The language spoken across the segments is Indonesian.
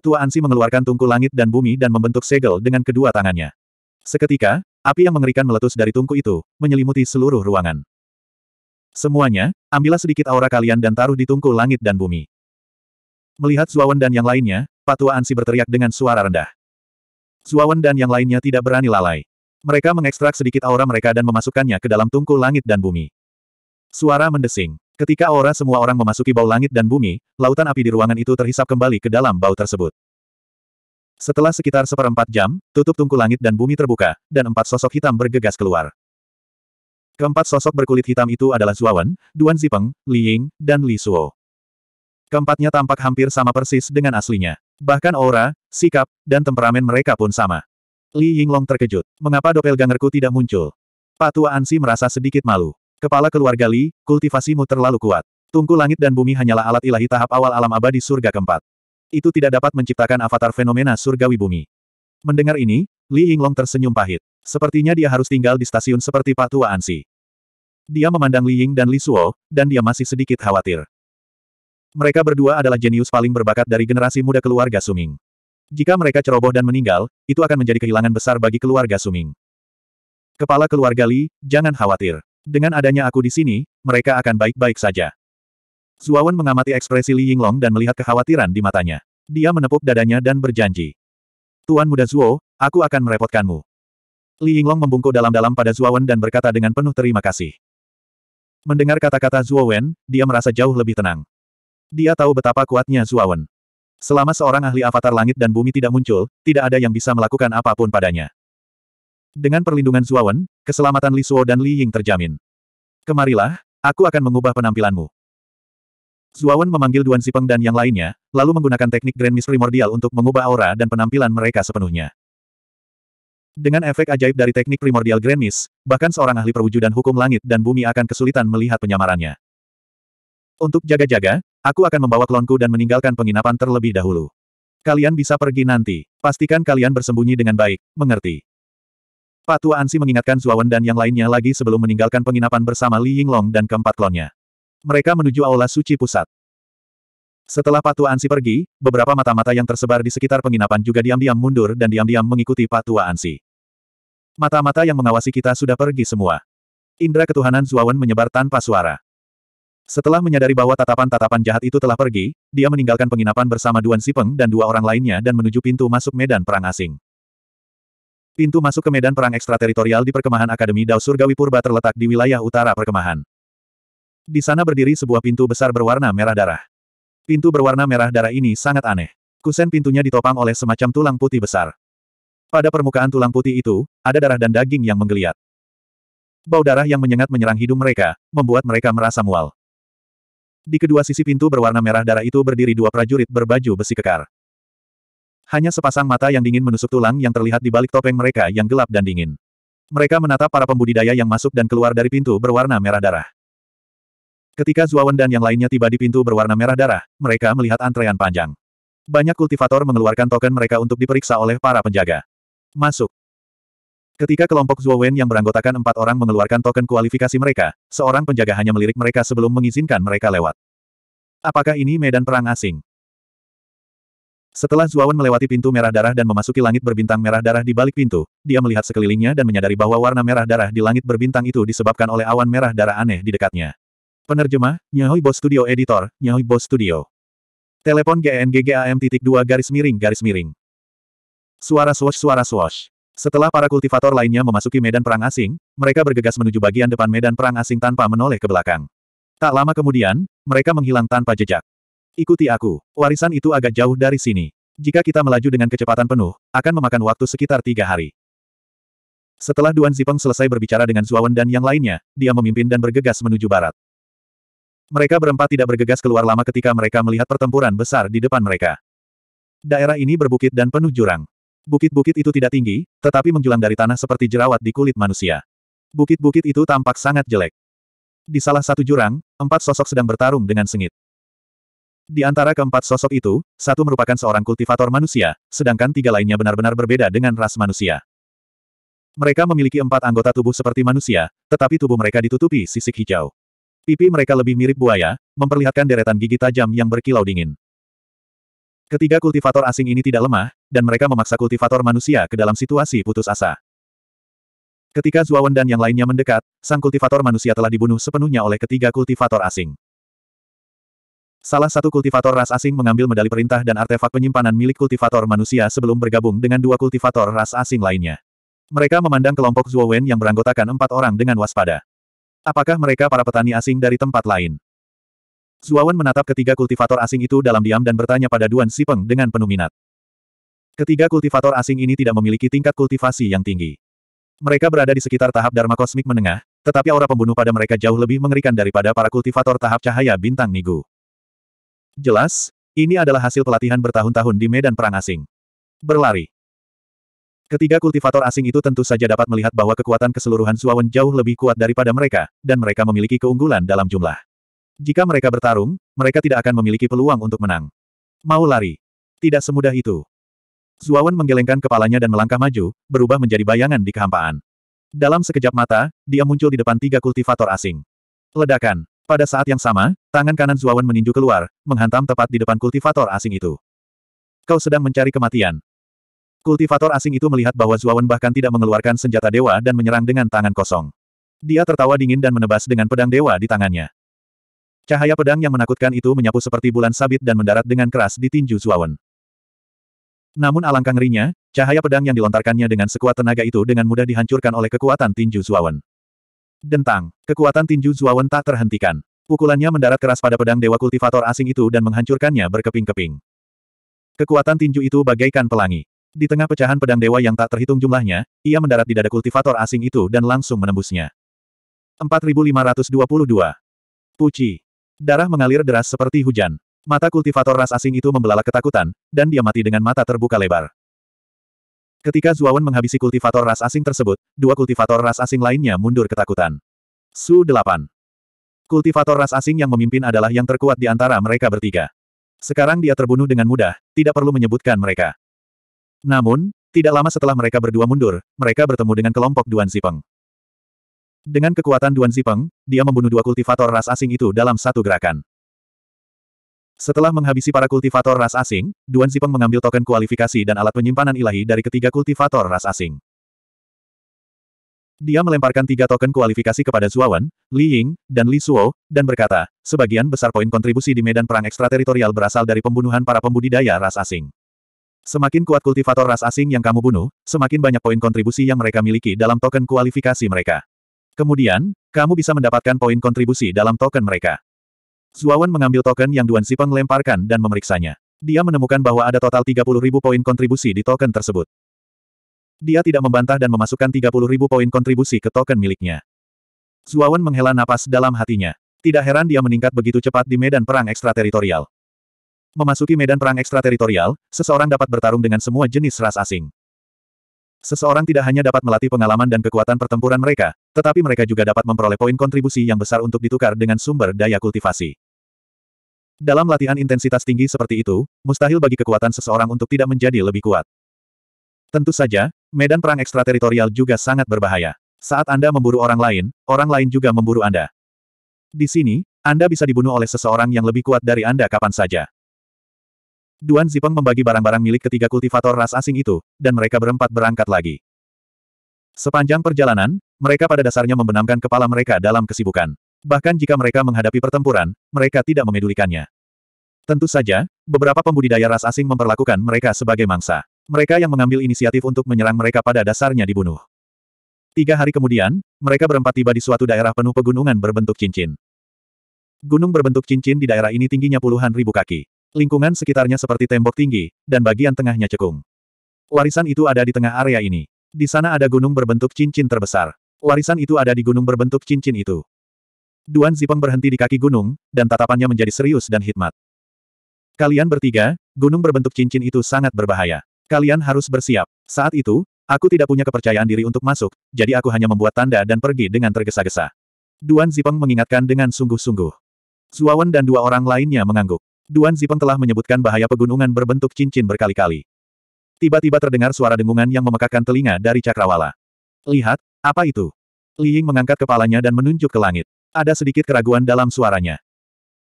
Tua Ansi mengeluarkan tungku langit dan bumi dan membentuk segel dengan kedua tangannya. Seketika, api yang mengerikan meletus dari tungku itu, menyelimuti seluruh ruangan. Semuanya, ambillah sedikit aura kalian dan taruh di tungku langit dan bumi. Melihat Zuawan dan yang lainnya, Patua Ansi berteriak dengan suara rendah. Zuawan dan yang lainnya tidak berani lalai. Mereka mengekstrak sedikit aura mereka dan memasukkannya ke dalam tungku langit dan bumi. Suara mendesing. Ketika aura semua orang memasuki bau langit dan bumi, lautan api di ruangan itu terhisap kembali ke dalam bau tersebut. Setelah sekitar seperempat jam, tutup tungku langit dan bumi terbuka, dan empat sosok hitam bergegas keluar. Keempat sosok berkulit hitam itu adalah Zuawan, Duan Zipeng, Li Ying, dan Li Suo. Keempatnya tampak hampir sama persis dengan aslinya. Bahkan aura, sikap, dan temperamen mereka pun sama. Li Yinglong terkejut. Mengapa doppelgangerku tidak muncul? Patua Ansi merasa sedikit malu. Kepala keluarga Li, kultivasimu terlalu kuat. Tungku langit dan bumi hanyalah alat ilahi tahap awal alam abadi surga keempat. Itu tidak dapat menciptakan avatar fenomena surgawi bumi. Mendengar ini, Li Yinglong tersenyum pahit. Sepertinya dia harus tinggal di stasiun seperti Pak Tua Ansi. Dia memandang Li Ying dan Li Suo, dan dia masih sedikit khawatir. Mereka berdua adalah jenius paling berbakat dari generasi muda keluarga Suming. Jika mereka ceroboh dan meninggal, itu akan menjadi kehilangan besar bagi keluarga Suming. Kepala keluarga Li, jangan khawatir. Dengan adanya aku di sini, mereka akan baik-baik saja. Zuawan mengamati ekspresi Li Yinglong dan melihat kekhawatiran di matanya. Dia menepuk dadanya dan berjanji. Tuan muda Zuo, aku akan merepotkanmu. Li Yinglong membungkuk dalam-dalam pada Zuawan dan berkata dengan penuh terima kasih. Mendengar kata-kata Zuo dia merasa jauh lebih tenang. Dia tahu betapa kuatnya Zuawan. Selama seorang ahli avatar langit dan bumi tidak muncul, tidak ada yang bisa melakukan apapun padanya. Dengan perlindungan Zuawan, keselamatan Li Suo dan Li Ying terjamin. Kemarilah, aku akan mengubah penampilanmu. Zuawan memanggil Duan Zipeng dan yang lainnya, lalu menggunakan teknik Grand Miss Primordial untuk mengubah aura dan penampilan mereka sepenuhnya. Dengan efek ajaib dari teknik primordial Grand Miss, bahkan seorang ahli perwujudan hukum langit dan bumi akan kesulitan melihat penyamarannya. Untuk jaga-jaga, aku akan membawa klonku dan meninggalkan penginapan terlebih dahulu. Kalian bisa pergi nanti. Pastikan kalian bersembunyi dengan baik, mengerti? Pak Ansi mengingatkan Zuawan dan yang lainnya lagi sebelum meninggalkan penginapan bersama Li Yinglong dan keempat klonnya. Mereka menuju Aula Suci Pusat. Setelah Pak Ansi pergi, beberapa mata-mata yang tersebar di sekitar penginapan juga diam-diam mundur dan diam-diam mengikuti Pak Ansi. Mata-mata yang mengawasi kita sudah pergi semua. Indra ketuhanan Zuawan menyebar tanpa suara. Setelah menyadari bahwa tatapan-tatapan jahat itu telah pergi, dia meninggalkan penginapan bersama Duan Sipeng dan dua orang lainnya dan menuju pintu masuk medan perang asing. Pintu masuk ke medan perang ekstrateritorial di perkemahan Akademi Dao Surgawi Purba terletak di wilayah utara perkemahan. Di sana berdiri sebuah pintu besar berwarna merah darah. Pintu berwarna merah darah ini sangat aneh. Kusen pintunya ditopang oleh semacam tulang putih besar. Pada permukaan tulang putih itu, ada darah dan daging yang menggeliat. Bau darah yang menyengat menyerang hidung mereka, membuat mereka merasa mual. Di kedua sisi pintu berwarna merah darah itu berdiri dua prajurit berbaju besi kekar. Hanya sepasang mata yang dingin menusuk tulang yang terlihat di balik topeng mereka yang gelap dan dingin. Mereka menatap para pembudidaya yang masuk dan keluar dari pintu berwarna merah darah. Ketika Zuawan dan yang lainnya tiba di pintu berwarna merah darah, mereka melihat antrean panjang. Banyak kultivator mengeluarkan token mereka untuk diperiksa oleh para penjaga. Masuk. Ketika kelompok Zuowen yang beranggotakan empat orang mengeluarkan token kualifikasi mereka, seorang penjaga hanya melirik mereka sebelum mengizinkan mereka lewat. Apakah ini medan perang asing? Setelah Zuawan melewati pintu merah darah dan memasuki langit berbintang merah darah di balik pintu, dia melihat sekelilingnya dan menyadari bahwa warna merah darah di langit berbintang itu disebabkan oleh awan merah darah aneh di dekatnya. Penerjemah, Nyahoi Bo Studio Editor, Nyahoi Bo Studio. Telepon GNGGAM.2 garis miring garis miring. Suara swash suara swash. Setelah para kultivator lainnya memasuki medan perang asing, mereka bergegas menuju bagian depan medan perang asing tanpa menoleh ke belakang. Tak lama kemudian, mereka menghilang tanpa jejak. Ikuti aku. Warisan itu agak jauh dari sini. Jika kita melaju dengan kecepatan penuh, akan memakan waktu sekitar tiga hari. Setelah Duan Zipeng selesai berbicara dengan Zuawan dan yang lainnya, dia memimpin dan bergegas menuju barat. Mereka berempat tidak bergegas keluar lama ketika mereka melihat pertempuran besar di depan mereka. Daerah ini berbukit dan penuh jurang. Bukit-bukit itu tidak tinggi, tetapi menjulang dari tanah seperti jerawat di kulit manusia. Bukit-bukit itu tampak sangat jelek. Di salah satu jurang, empat sosok sedang bertarung dengan sengit. Di antara keempat sosok itu, satu merupakan seorang kultivator manusia, sedangkan tiga lainnya benar-benar berbeda dengan ras manusia. Mereka memiliki empat anggota tubuh seperti manusia, tetapi tubuh mereka ditutupi sisik hijau. Pipi mereka lebih mirip buaya, memperlihatkan deretan gigi tajam yang berkilau dingin. Ketiga kultivator asing ini tidak lemah, dan mereka memaksa kultivator manusia ke dalam situasi putus asa. Ketika Zuawan dan yang lainnya mendekat, sang kultivator manusia telah dibunuh sepenuhnya oleh ketiga kultivator asing. Salah satu kultivator ras asing mengambil medali perintah dan artefak penyimpanan milik kultivator manusia sebelum bergabung dengan dua kultivator ras asing lainnya. Mereka memandang kelompok Zhuo Wen yang beranggotakan empat orang dengan waspada. Apakah mereka para petani asing dari tempat lain? Zhuo Wen menatap ketiga kultivator asing itu dalam diam dan bertanya pada Duan Sipeng dengan penuh minat. Ketiga kultivator asing ini tidak memiliki tingkat kultivasi yang tinggi. Mereka berada di sekitar tahap Dharma Kosmik Menengah, tetapi aura pembunuh pada mereka jauh lebih mengerikan daripada para kultivator tahap cahaya bintang Nigu. Jelas, ini adalah hasil pelatihan bertahun-tahun di medan perang asing. Berlari. Ketiga kultivator asing itu tentu saja dapat melihat bahwa kekuatan keseluruhan Suawen jauh lebih kuat daripada mereka, dan mereka memiliki keunggulan dalam jumlah. Jika mereka bertarung, mereka tidak akan memiliki peluang untuk menang. Mau lari. Tidak semudah itu. Suawen menggelengkan kepalanya dan melangkah maju, berubah menjadi bayangan di kehampaan. Dalam sekejap mata, dia muncul di depan tiga kultivator asing. Ledakan. Pada saat yang sama, tangan kanan Zuawan meninju keluar, menghantam tepat di depan kultivator asing itu. Kau sedang mencari kematian. Kultivator asing itu melihat bahwa Zuawan bahkan tidak mengeluarkan senjata dewa dan menyerang dengan tangan kosong. Dia tertawa dingin dan menebas dengan pedang dewa di tangannya. Cahaya pedang yang menakutkan itu menyapu seperti bulan sabit dan mendarat dengan keras di tinju Zuawan. Namun alangkah ngerinya, cahaya pedang yang dilontarkannya dengan sekuat tenaga itu dengan mudah dihancurkan oleh kekuatan tinju Zuawan. Dentang. Kekuatan tinju Zuawan tak terhentikan. Pukulannya mendarat keras pada pedang dewa kultivator asing itu dan menghancurkannya berkeping-keping. Kekuatan tinju itu bagaikan pelangi. Di tengah pecahan pedang dewa yang tak terhitung jumlahnya, ia mendarat di dada kultivator asing itu dan langsung menembusnya. 4522. Puci. Darah mengalir deras seperti hujan. Mata kultivator ras asing itu membelalak ketakutan, dan dia mati dengan mata terbuka lebar. Ketika Zuawan menghabisi kultivator ras asing tersebut, dua kultivator ras asing lainnya mundur ketakutan. Su 8. Kultivator ras asing yang memimpin adalah yang terkuat di antara mereka bertiga. Sekarang dia terbunuh dengan mudah, tidak perlu menyebutkan mereka. Namun, tidak lama setelah mereka berdua mundur, mereka bertemu dengan kelompok Duan Zipeng. Dengan kekuatan Duan Zipeng, dia membunuh dua kultivator ras asing itu dalam satu gerakan. Setelah menghabisi para kultivator ras asing, Duan Zipeng mengambil token kualifikasi dan alat penyimpanan ilahi dari ketiga kultivator ras asing. Dia melemparkan tiga token kualifikasi kepada Zuawan, Li Ying, dan Li Suo, dan berkata, sebagian besar poin kontribusi di medan perang ekstrateritorial berasal dari pembunuhan para pembudidaya ras asing. Semakin kuat kultivator ras asing yang kamu bunuh, semakin banyak poin kontribusi yang mereka miliki dalam token kualifikasi mereka. Kemudian, kamu bisa mendapatkan poin kontribusi dalam token mereka. Zuawan mengambil token yang Duan Sipeng lemparkan dan memeriksanya. Dia menemukan bahwa ada total 30 ribu poin kontribusi di token tersebut. Dia tidak membantah dan memasukkan 30 ribu poin kontribusi ke token miliknya. Zuawan menghela napas dalam hatinya. Tidak heran dia meningkat begitu cepat di medan perang ekstrateritorial. Memasuki medan perang ekstrateritorial, seseorang dapat bertarung dengan semua jenis ras asing. Seseorang tidak hanya dapat melatih pengalaman dan kekuatan pertempuran mereka, tetapi mereka juga dapat memperoleh poin kontribusi yang besar untuk ditukar dengan sumber daya kultivasi. Dalam latihan intensitas tinggi seperti itu, mustahil bagi kekuatan seseorang untuk tidak menjadi lebih kuat. Tentu saja, medan perang ekstrateritorial juga sangat berbahaya. Saat Anda memburu orang lain, orang lain juga memburu Anda. Di sini, Anda bisa dibunuh oleh seseorang yang lebih kuat dari Anda kapan saja. Duan Zipeng membagi barang-barang milik ketiga kultivator ras asing itu, dan mereka berempat berangkat lagi. Sepanjang perjalanan, mereka pada dasarnya membenamkan kepala mereka dalam kesibukan. Bahkan jika mereka menghadapi pertempuran, mereka tidak memedulikannya. Tentu saja, beberapa pembudidaya ras asing memperlakukan mereka sebagai mangsa. Mereka yang mengambil inisiatif untuk menyerang mereka pada dasarnya dibunuh. Tiga hari kemudian, mereka berempat tiba di suatu daerah penuh pegunungan berbentuk cincin. Gunung berbentuk cincin di daerah ini tingginya puluhan ribu kaki. Lingkungan sekitarnya seperti tembok tinggi, dan bagian tengahnya cekung. Warisan itu ada di tengah area ini. Di sana ada gunung berbentuk cincin terbesar. Warisan itu ada di gunung berbentuk cincin itu. Duan Zipeng berhenti di kaki gunung, dan tatapannya menjadi serius dan hikmat. Kalian bertiga, gunung berbentuk cincin itu sangat berbahaya. Kalian harus bersiap. Saat itu, aku tidak punya kepercayaan diri untuk masuk, jadi aku hanya membuat tanda dan pergi dengan tergesa-gesa. Duan Zipeng mengingatkan dengan sungguh-sungguh. Zuawan dan dua orang lainnya mengangguk. Duan Zipeng telah menyebutkan bahaya pegunungan berbentuk cincin berkali-kali. Tiba-tiba terdengar suara dengungan yang memekakkan telinga dari Cakrawala. Lihat, apa itu? Li Ying mengangkat kepalanya dan menunjuk ke langit. Ada sedikit keraguan dalam suaranya.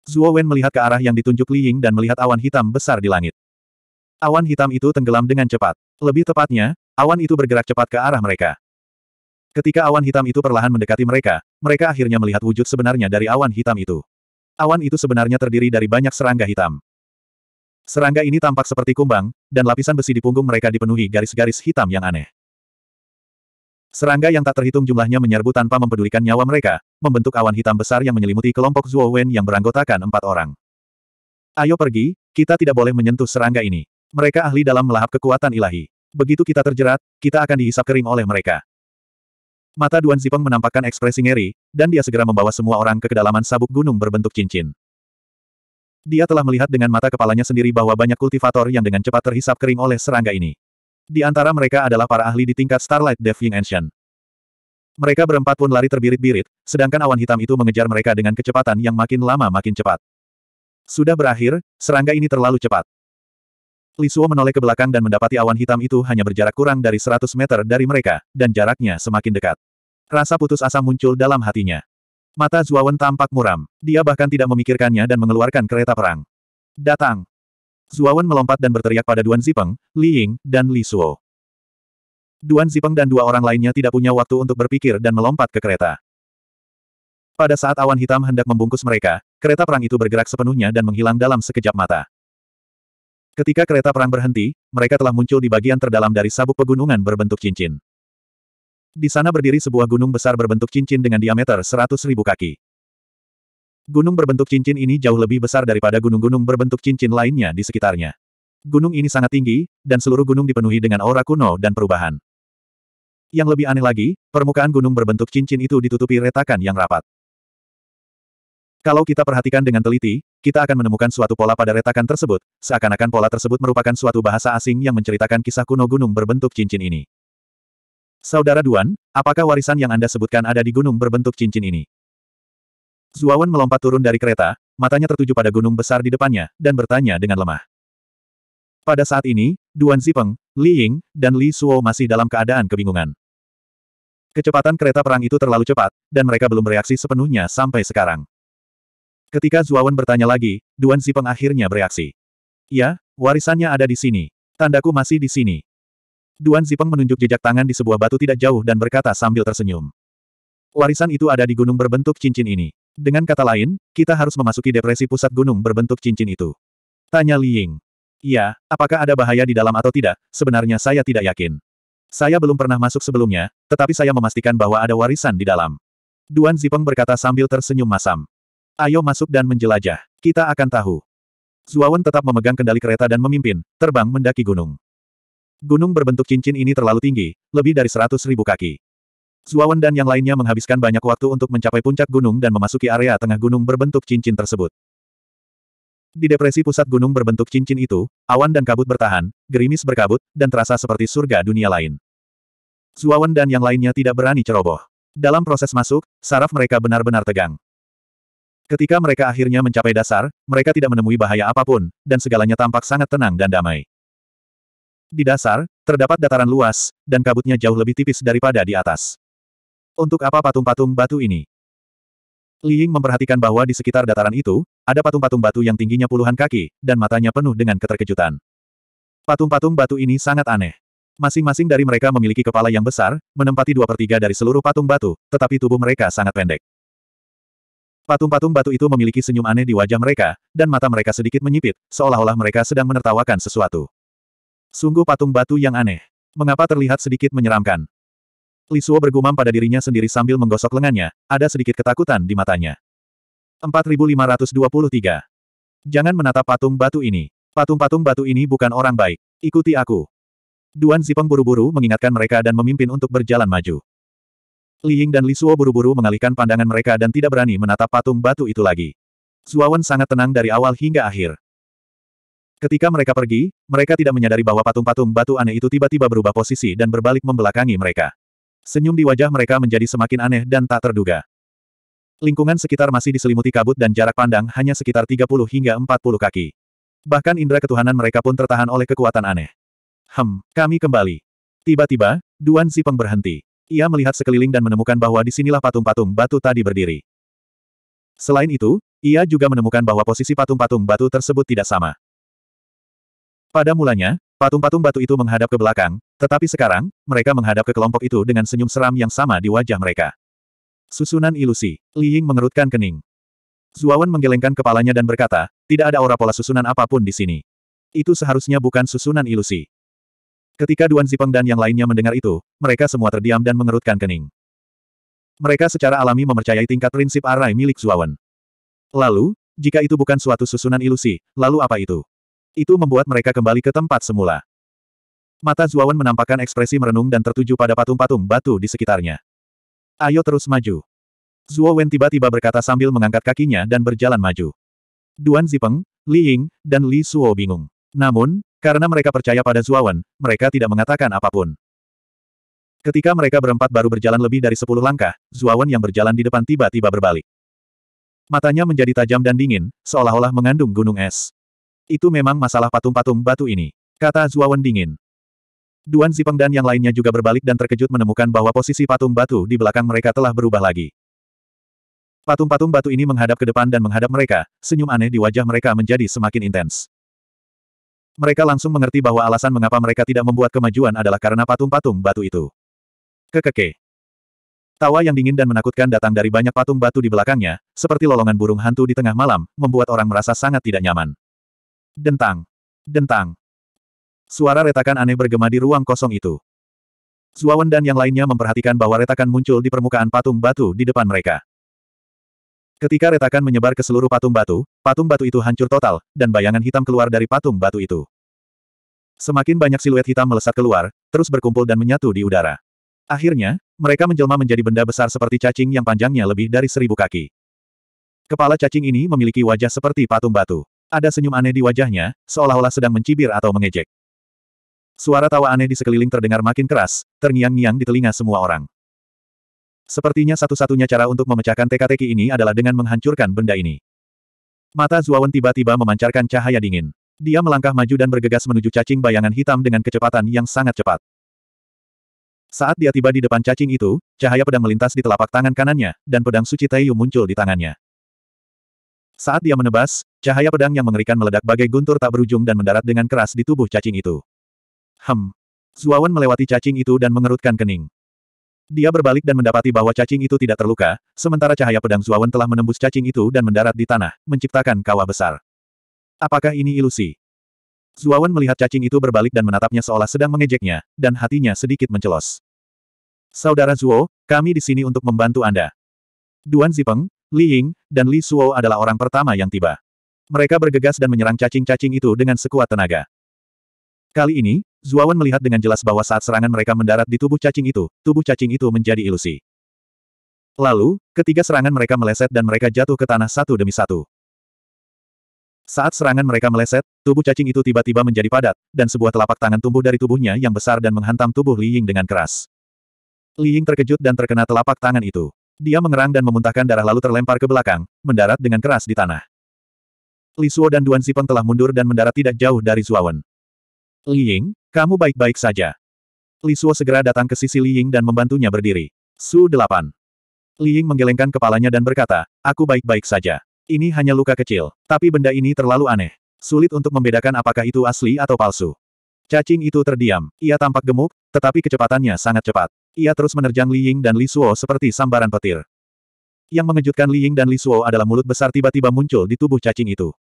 Zuo Wen melihat ke arah yang ditunjuk Li Ying dan melihat awan hitam besar di langit. Awan hitam itu tenggelam dengan cepat. Lebih tepatnya, awan itu bergerak cepat ke arah mereka. Ketika awan hitam itu perlahan mendekati mereka, mereka akhirnya melihat wujud sebenarnya dari awan hitam itu. Awan itu sebenarnya terdiri dari banyak serangga hitam. Serangga ini tampak seperti kumbang, dan lapisan besi di punggung mereka dipenuhi garis-garis hitam yang aneh. Serangga yang tak terhitung jumlahnya menyerbu tanpa mempedulikan nyawa mereka, membentuk awan hitam besar yang menyelimuti kelompok Zuo Wen yang beranggotakan empat orang. Ayo pergi, kita tidak boleh menyentuh serangga ini. Mereka ahli dalam melahap kekuatan ilahi. Begitu kita terjerat, kita akan dihisap kering oleh mereka. Mata Duan Zipeng menampakkan ekspresi ngeri, dan dia segera membawa semua orang ke kedalaman sabuk gunung berbentuk cincin. Dia telah melihat dengan mata kepalanya sendiri bahwa banyak kultivator yang dengan cepat terhisap kering oleh serangga ini. Di antara mereka adalah para ahli di tingkat Starlight Death Ancient. Mereka berempat pun lari terbirit-birit, sedangkan awan hitam itu mengejar mereka dengan kecepatan yang makin lama makin cepat. Sudah berakhir, serangga ini terlalu cepat. Li Lisuo menoleh ke belakang dan mendapati awan hitam itu hanya berjarak kurang dari 100 meter dari mereka, dan jaraknya semakin dekat. Rasa putus asa muncul dalam hatinya. Mata Zuawan tampak muram. Dia bahkan tidak memikirkannya dan mengeluarkan kereta perang. Datang. Zuawan melompat dan berteriak pada Duan Zipeng, Li Ying, dan Li Suo. Duan Zipeng dan dua orang lainnya tidak punya waktu untuk berpikir dan melompat ke kereta. Pada saat awan hitam hendak membungkus mereka, kereta perang itu bergerak sepenuhnya dan menghilang dalam sekejap mata. Ketika kereta perang berhenti, mereka telah muncul di bagian terdalam dari sabuk pegunungan berbentuk cincin. Di sana berdiri sebuah gunung besar berbentuk cincin dengan diameter seratus ribu kaki. Gunung berbentuk cincin ini jauh lebih besar daripada gunung-gunung berbentuk cincin lainnya di sekitarnya. Gunung ini sangat tinggi, dan seluruh gunung dipenuhi dengan aura kuno dan perubahan. Yang lebih aneh lagi, permukaan gunung berbentuk cincin itu ditutupi retakan yang rapat. Kalau kita perhatikan dengan teliti, kita akan menemukan suatu pola pada retakan tersebut, seakan-akan pola tersebut merupakan suatu bahasa asing yang menceritakan kisah kuno gunung berbentuk cincin ini. Saudara Duan, apakah warisan yang Anda sebutkan ada di gunung berbentuk cincin ini? Zuawan melompat turun dari kereta, matanya tertuju pada gunung besar di depannya, dan bertanya dengan lemah. Pada saat ini, Duan Zipeng, Li Ying, dan Li Suo masih dalam keadaan kebingungan. Kecepatan kereta perang itu terlalu cepat, dan mereka belum bereaksi sepenuhnya sampai sekarang. Ketika Zuawan bertanya lagi, Duan Zipeng akhirnya bereaksi. Ya, warisannya ada di sini. Tandaku masih di sini. Duan Zipeng menunjuk jejak tangan di sebuah batu tidak jauh dan berkata sambil tersenyum. Warisan itu ada di gunung berbentuk cincin ini. Dengan kata lain, kita harus memasuki depresi pusat gunung berbentuk cincin itu. Tanya Li Ying. Ya, apakah ada bahaya di dalam atau tidak, sebenarnya saya tidak yakin. Saya belum pernah masuk sebelumnya, tetapi saya memastikan bahwa ada warisan di dalam. Duan Zipeng berkata sambil tersenyum masam. Ayo masuk dan menjelajah, kita akan tahu. Zuawan tetap memegang kendali kereta dan memimpin, terbang mendaki gunung. Gunung berbentuk cincin ini terlalu tinggi, lebih dari seratus ribu kaki. Suawan dan yang lainnya menghabiskan banyak waktu untuk mencapai puncak gunung dan memasuki area tengah gunung berbentuk cincin tersebut. Di depresi pusat gunung berbentuk cincin itu, awan dan kabut bertahan, gerimis berkabut, dan terasa seperti surga dunia lain. Suawan dan yang lainnya tidak berani ceroboh. Dalam proses masuk, saraf mereka benar-benar tegang. Ketika mereka akhirnya mencapai dasar, mereka tidak menemui bahaya apapun, dan segalanya tampak sangat tenang dan damai. Di dasar, terdapat dataran luas, dan kabutnya jauh lebih tipis daripada di atas. Untuk apa patung-patung batu ini? Li Ying memperhatikan bahwa di sekitar dataran itu, ada patung-patung batu yang tingginya puluhan kaki, dan matanya penuh dengan keterkejutan. Patung-patung batu ini sangat aneh. Masing-masing dari mereka memiliki kepala yang besar, menempati dua per tiga dari seluruh patung batu, tetapi tubuh mereka sangat pendek. Patung-patung batu itu memiliki senyum aneh di wajah mereka, dan mata mereka sedikit menyipit, seolah-olah mereka sedang menertawakan sesuatu. Sungguh patung batu yang aneh. Mengapa terlihat sedikit menyeramkan? Li Suo bergumam pada dirinya sendiri sambil menggosok lengannya, ada sedikit ketakutan di matanya. 4523. Jangan menatap patung batu ini. Patung-patung batu ini bukan orang baik. Ikuti aku. Duan Zipeng buru-buru mengingatkan mereka dan memimpin untuk berjalan maju. Li Ying dan Li Suo buru-buru mengalihkan pandangan mereka dan tidak berani menatap patung batu itu lagi. Zuawan sangat tenang dari awal hingga akhir. Ketika mereka pergi, mereka tidak menyadari bahwa patung-patung batu aneh itu tiba-tiba berubah posisi dan berbalik membelakangi mereka. Senyum di wajah mereka menjadi semakin aneh dan tak terduga. Lingkungan sekitar masih diselimuti kabut dan jarak pandang hanya sekitar 30 hingga 40 kaki. Bahkan indera ketuhanan mereka pun tertahan oleh kekuatan aneh. Hem, kami kembali. Tiba-tiba, Duan Zipeng berhenti. Ia melihat sekeliling dan menemukan bahwa disinilah patung-patung batu tadi berdiri. Selain itu, ia juga menemukan bahwa posisi patung-patung batu tersebut tidak sama. Pada mulanya, Patung-patung batu itu menghadap ke belakang, tetapi sekarang, mereka menghadap ke kelompok itu dengan senyum seram yang sama di wajah mereka. Susunan ilusi, Li Ying mengerutkan kening. Zuawan menggelengkan kepalanya dan berkata, tidak ada aura pola susunan apapun di sini. Itu seharusnya bukan susunan ilusi. Ketika Duan Zipeng dan yang lainnya mendengar itu, mereka semua terdiam dan mengerutkan kening. Mereka secara alami mempercayai tingkat prinsip arai milik Zuawan. Lalu, jika itu bukan suatu susunan ilusi, lalu apa itu? Itu membuat mereka kembali ke tempat semula. Mata Zuawan menampakkan ekspresi merenung dan tertuju pada patung-patung batu di sekitarnya. Ayo terus maju. Zuo tiba-tiba berkata sambil mengangkat kakinya dan berjalan maju. Duan Zipeng, Li Ying, dan Li Suo bingung. Namun, karena mereka percaya pada Zuawan, mereka tidak mengatakan apapun. Ketika mereka berempat baru berjalan lebih dari sepuluh langkah, Zuawan yang berjalan di depan tiba-tiba berbalik. Matanya menjadi tajam dan dingin, seolah-olah mengandung gunung es. Itu memang masalah patung-patung batu ini. Kata Wen dingin. Duan Zipeng dan yang lainnya juga berbalik dan terkejut menemukan bahwa posisi patung batu di belakang mereka telah berubah lagi. Patung-patung batu ini menghadap ke depan dan menghadap mereka, senyum aneh di wajah mereka menjadi semakin intens. Mereka langsung mengerti bahwa alasan mengapa mereka tidak membuat kemajuan adalah karena patung-patung batu itu. Kekeke. Tawa yang dingin dan menakutkan datang dari banyak patung batu di belakangnya, seperti lolongan burung hantu di tengah malam, membuat orang merasa sangat tidak nyaman. Dentang. Dentang. Suara retakan aneh bergema di ruang kosong itu. Zuawan dan yang lainnya memperhatikan bahwa retakan muncul di permukaan patung batu di depan mereka. Ketika retakan menyebar ke seluruh patung batu, patung batu itu hancur total, dan bayangan hitam keluar dari patung batu itu. Semakin banyak siluet hitam melesat keluar, terus berkumpul dan menyatu di udara. Akhirnya, mereka menjelma menjadi benda besar seperti cacing yang panjangnya lebih dari seribu kaki. Kepala cacing ini memiliki wajah seperti patung batu. Ada senyum aneh di wajahnya, seolah-olah sedang mencibir atau mengejek. Suara tawa aneh di sekeliling terdengar makin keras, terngiang-ngiang di telinga semua orang. Sepertinya satu-satunya cara untuk memecahkan teka-teki ini adalah dengan menghancurkan benda ini. Mata Zuawan tiba-tiba memancarkan cahaya dingin. Dia melangkah maju dan bergegas menuju cacing bayangan hitam dengan kecepatan yang sangat cepat. Saat dia tiba di depan cacing itu, cahaya pedang melintas di telapak tangan kanannya, dan pedang suci Taiyu muncul di tangannya. Saat dia menebas, cahaya pedang yang mengerikan meledak bagai guntur tak berujung dan mendarat dengan keras di tubuh cacing itu. Hem. Zuawan melewati cacing itu dan mengerutkan kening. Dia berbalik dan mendapati bahwa cacing itu tidak terluka, sementara cahaya pedang Zuawan telah menembus cacing itu dan mendarat di tanah, menciptakan kawah besar. Apakah ini ilusi? Zuawan melihat cacing itu berbalik dan menatapnya seolah sedang mengejeknya, dan hatinya sedikit mencelos. Saudara Zuo, kami di sini untuk membantu Anda. Duan Zipeng, Li Ying, dan Li Suo adalah orang pertama yang tiba. Mereka bergegas dan menyerang cacing-cacing itu dengan sekuat tenaga. Kali ini, Zuawan melihat dengan jelas bahwa saat serangan mereka mendarat di tubuh cacing itu, tubuh cacing itu menjadi ilusi. Lalu, ketiga serangan mereka meleset dan mereka jatuh ke tanah satu demi satu. Saat serangan mereka meleset, tubuh cacing itu tiba-tiba menjadi padat, dan sebuah telapak tangan tumbuh dari tubuhnya yang besar dan menghantam tubuh Li Ying dengan keras. Li Ying terkejut dan terkena telapak tangan itu. Dia mengerang dan memuntahkan darah lalu terlempar ke belakang, mendarat dengan keras di tanah. Li Suo dan Duan Sipeng telah mundur dan mendarat tidak jauh dari Zuawan. Li Ying, kamu baik-baik saja. Li Suo segera datang ke sisi Li Ying dan membantunya berdiri. Su 8. Li Ying menggelengkan kepalanya dan berkata, aku baik-baik saja. Ini hanya luka kecil, tapi benda ini terlalu aneh. Sulit untuk membedakan apakah itu asli atau palsu. Cacing itu terdiam, ia tampak gemuk, tetapi kecepatannya sangat cepat. Ia terus menerjang Li Ying dan Li Suo seperti sambaran petir. Yang mengejutkan Li Ying dan Li Suo adalah mulut besar tiba-tiba muncul di tubuh cacing itu.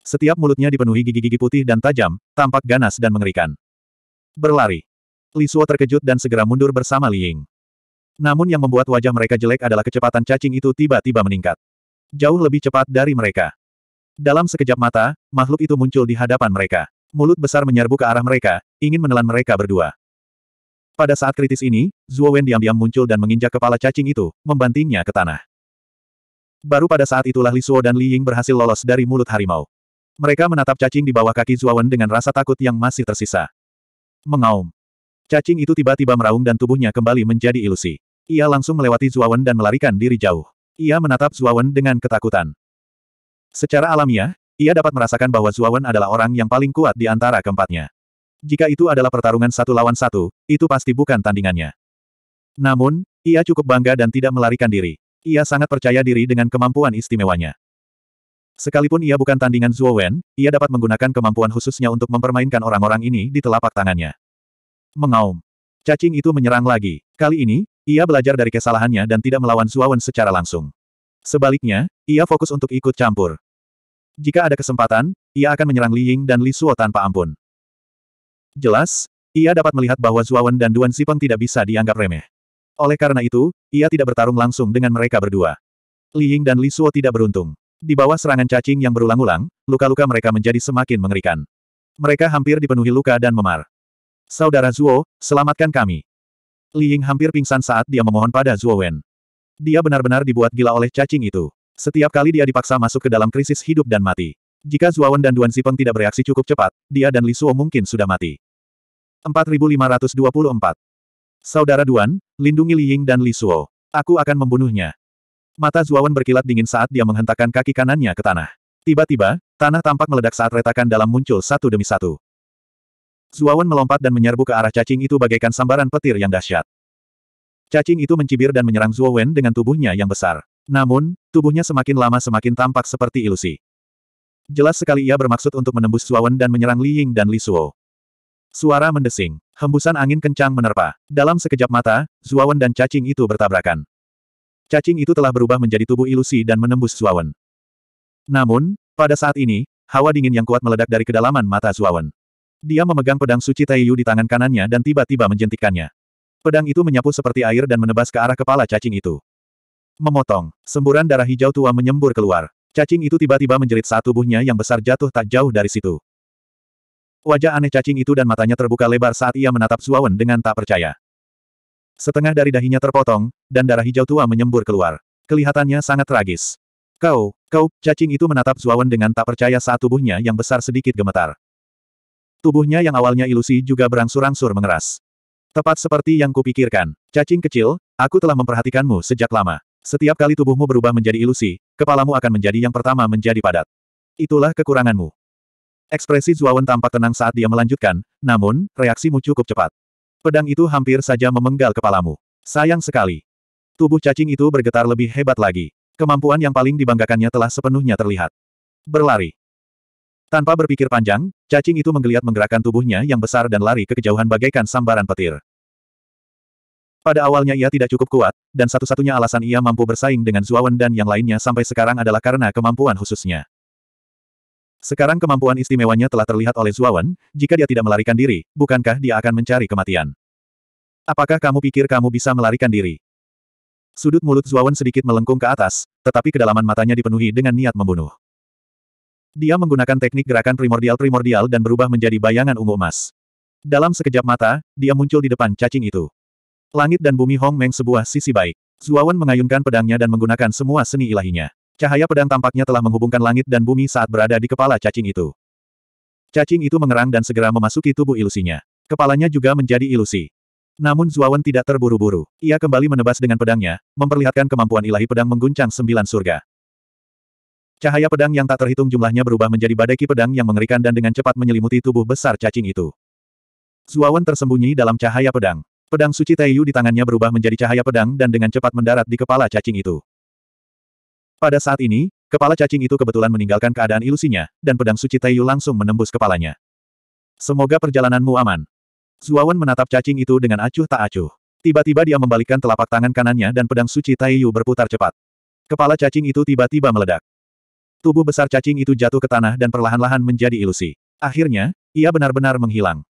Setiap mulutnya dipenuhi gigi-gigi putih dan tajam, tampak ganas dan mengerikan. Berlari. Li Suo terkejut dan segera mundur bersama Li Ying. Namun yang membuat wajah mereka jelek adalah kecepatan cacing itu tiba-tiba meningkat. Jauh lebih cepat dari mereka. Dalam sekejap mata, makhluk itu muncul di hadapan mereka. Mulut besar menyerbu ke arah mereka, ingin menelan mereka berdua. Pada saat kritis ini, Zuo Wen diam-diam muncul dan menginjak kepala cacing itu, membantingnya ke tanah. Baru pada saat itulah Li Suo dan Li Ying berhasil lolos dari mulut harimau. Mereka menatap cacing di bawah kaki Zuo Wen dengan rasa takut yang masih tersisa. Mengaum. Cacing itu tiba-tiba meraung dan tubuhnya kembali menjadi ilusi. Ia langsung melewati Zuo Wen dan melarikan diri jauh. Ia menatap Zuo Wen dengan ketakutan. Secara alamiah, ia dapat merasakan bahwa Zuo Wen adalah orang yang paling kuat di antara keempatnya. Jika itu adalah pertarungan satu lawan satu, itu pasti bukan tandingannya. Namun, ia cukup bangga dan tidak melarikan diri. Ia sangat percaya diri dengan kemampuan istimewanya. Sekalipun ia bukan tandingan Zhuo Wen, ia dapat menggunakan kemampuan khususnya untuk mempermainkan orang-orang ini di telapak tangannya. Mengaum. Cacing itu menyerang lagi. Kali ini, ia belajar dari kesalahannya dan tidak melawan Zhuo Wen secara langsung. Sebaliknya, ia fokus untuk ikut campur. Jika ada kesempatan, ia akan menyerang Li Ying dan Li Suo tanpa ampun. Jelas, ia dapat melihat bahwa Zuawan dan Duan Sipeng tidak bisa dianggap remeh. Oleh karena itu, ia tidak bertarung langsung dengan mereka berdua. Li Ying dan Li Suo tidak beruntung. Di bawah serangan cacing yang berulang-ulang, luka-luka mereka menjadi semakin mengerikan. Mereka hampir dipenuhi luka dan memar. Saudara Zuo, selamatkan kami. Li Ying hampir pingsan saat dia memohon pada Zuo Wen. Dia benar-benar dibuat gila oleh cacing itu. Setiap kali dia dipaksa masuk ke dalam krisis hidup dan mati. Jika Zuawan dan Duan Sipeng tidak bereaksi cukup cepat, dia dan Li Suo mungkin sudah mati. 4524 Saudara Duan, lindungi Li Ying dan Li Suo. Aku akan membunuhnya. Mata Zuawan berkilat dingin saat dia menghentakkan kaki kanannya ke tanah. Tiba-tiba, tanah tampak meledak saat retakan dalam muncul satu demi satu. Zuawan melompat dan menyerbu ke arah cacing itu bagaikan sambaran petir yang dahsyat. Cacing itu mencibir dan menyerang Zuawan dengan tubuhnya yang besar. Namun, tubuhnya semakin lama semakin tampak seperti ilusi. Jelas sekali ia bermaksud untuk menembus Suawen dan menyerang Li Ying dan Li Suo. Suara mendesing. Hembusan angin kencang menerpa. Dalam sekejap mata, Zuawan dan cacing itu bertabrakan. Cacing itu telah berubah menjadi tubuh ilusi dan menembus Zuawan. Namun, pada saat ini, hawa dingin yang kuat meledak dari kedalaman mata Zuawan. Dia memegang pedang suci Taiyu di tangan kanannya dan tiba-tiba menjentikannya. Pedang itu menyapu seperti air dan menebas ke arah kepala cacing itu. Memotong, semburan darah hijau tua menyembur keluar. Cacing itu tiba-tiba menjerit saat tubuhnya yang besar jatuh tak jauh dari situ. Wajah aneh cacing itu dan matanya terbuka lebar saat ia menatap Suawen dengan tak percaya. Setengah dari dahinya terpotong, dan darah hijau tua menyembur keluar. Kelihatannya sangat tragis. Kau, kau, cacing itu menatap Suawen dengan tak percaya saat tubuhnya yang besar sedikit gemetar. Tubuhnya yang awalnya ilusi juga berangsur-angsur mengeras. Tepat seperti yang kupikirkan. Cacing kecil, aku telah memperhatikanmu sejak lama. Setiap kali tubuhmu berubah menjadi ilusi, Kepalamu akan menjadi yang pertama menjadi padat. Itulah kekuranganmu. Ekspresi Zuawan tampak tenang saat dia melanjutkan, namun, reaksimu cukup cepat. Pedang itu hampir saja memenggal kepalamu. Sayang sekali. Tubuh cacing itu bergetar lebih hebat lagi. Kemampuan yang paling dibanggakannya telah sepenuhnya terlihat. Berlari. Tanpa berpikir panjang, cacing itu menggeliat menggerakkan tubuhnya yang besar dan lari ke kejauhan bagaikan sambaran petir. Pada awalnya ia tidak cukup kuat, dan satu-satunya alasan ia mampu bersaing dengan Zuawan dan yang lainnya sampai sekarang adalah karena kemampuan khususnya. Sekarang kemampuan istimewanya telah terlihat oleh Zuawan, jika dia tidak melarikan diri, bukankah dia akan mencari kematian? Apakah kamu pikir kamu bisa melarikan diri? Sudut mulut Zuawan sedikit melengkung ke atas, tetapi kedalaman matanya dipenuhi dengan niat membunuh. Dia menggunakan teknik gerakan primordial-primordial dan berubah menjadi bayangan ungu emas. Dalam sekejap mata, dia muncul di depan cacing itu. Langit dan bumi Hong Meng sebuah sisi baik. Zuawan mengayunkan pedangnya dan menggunakan semua seni ilahinya. Cahaya pedang tampaknya telah menghubungkan langit dan bumi saat berada di kepala cacing itu. Cacing itu mengerang dan segera memasuki tubuh ilusinya. Kepalanya juga menjadi ilusi. Namun Zuawan tidak terburu-buru. Ia kembali menebas dengan pedangnya, memperlihatkan kemampuan ilahi pedang mengguncang sembilan surga. Cahaya pedang yang tak terhitung jumlahnya berubah menjadi badai pedang yang mengerikan dan dengan cepat menyelimuti tubuh besar cacing itu. Zuawan tersembunyi dalam cahaya pedang. Pedang suci Taiyu di tangannya berubah menjadi cahaya pedang dan dengan cepat mendarat di kepala cacing itu. Pada saat ini, kepala cacing itu kebetulan meninggalkan keadaan ilusinya, dan pedang suci Taiyu langsung menembus kepalanya. Semoga perjalananmu aman. Zuawan menatap cacing itu dengan acuh tak acuh. Tiba-tiba dia membalikkan telapak tangan kanannya dan pedang suci Taiyu berputar cepat. Kepala cacing itu tiba-tiba meledak. Tubuh besar cacing itu jatuh ke tanah dan perlahan-lahan menjadi ilusi. Akhirnya, ia benar-benar menghilang.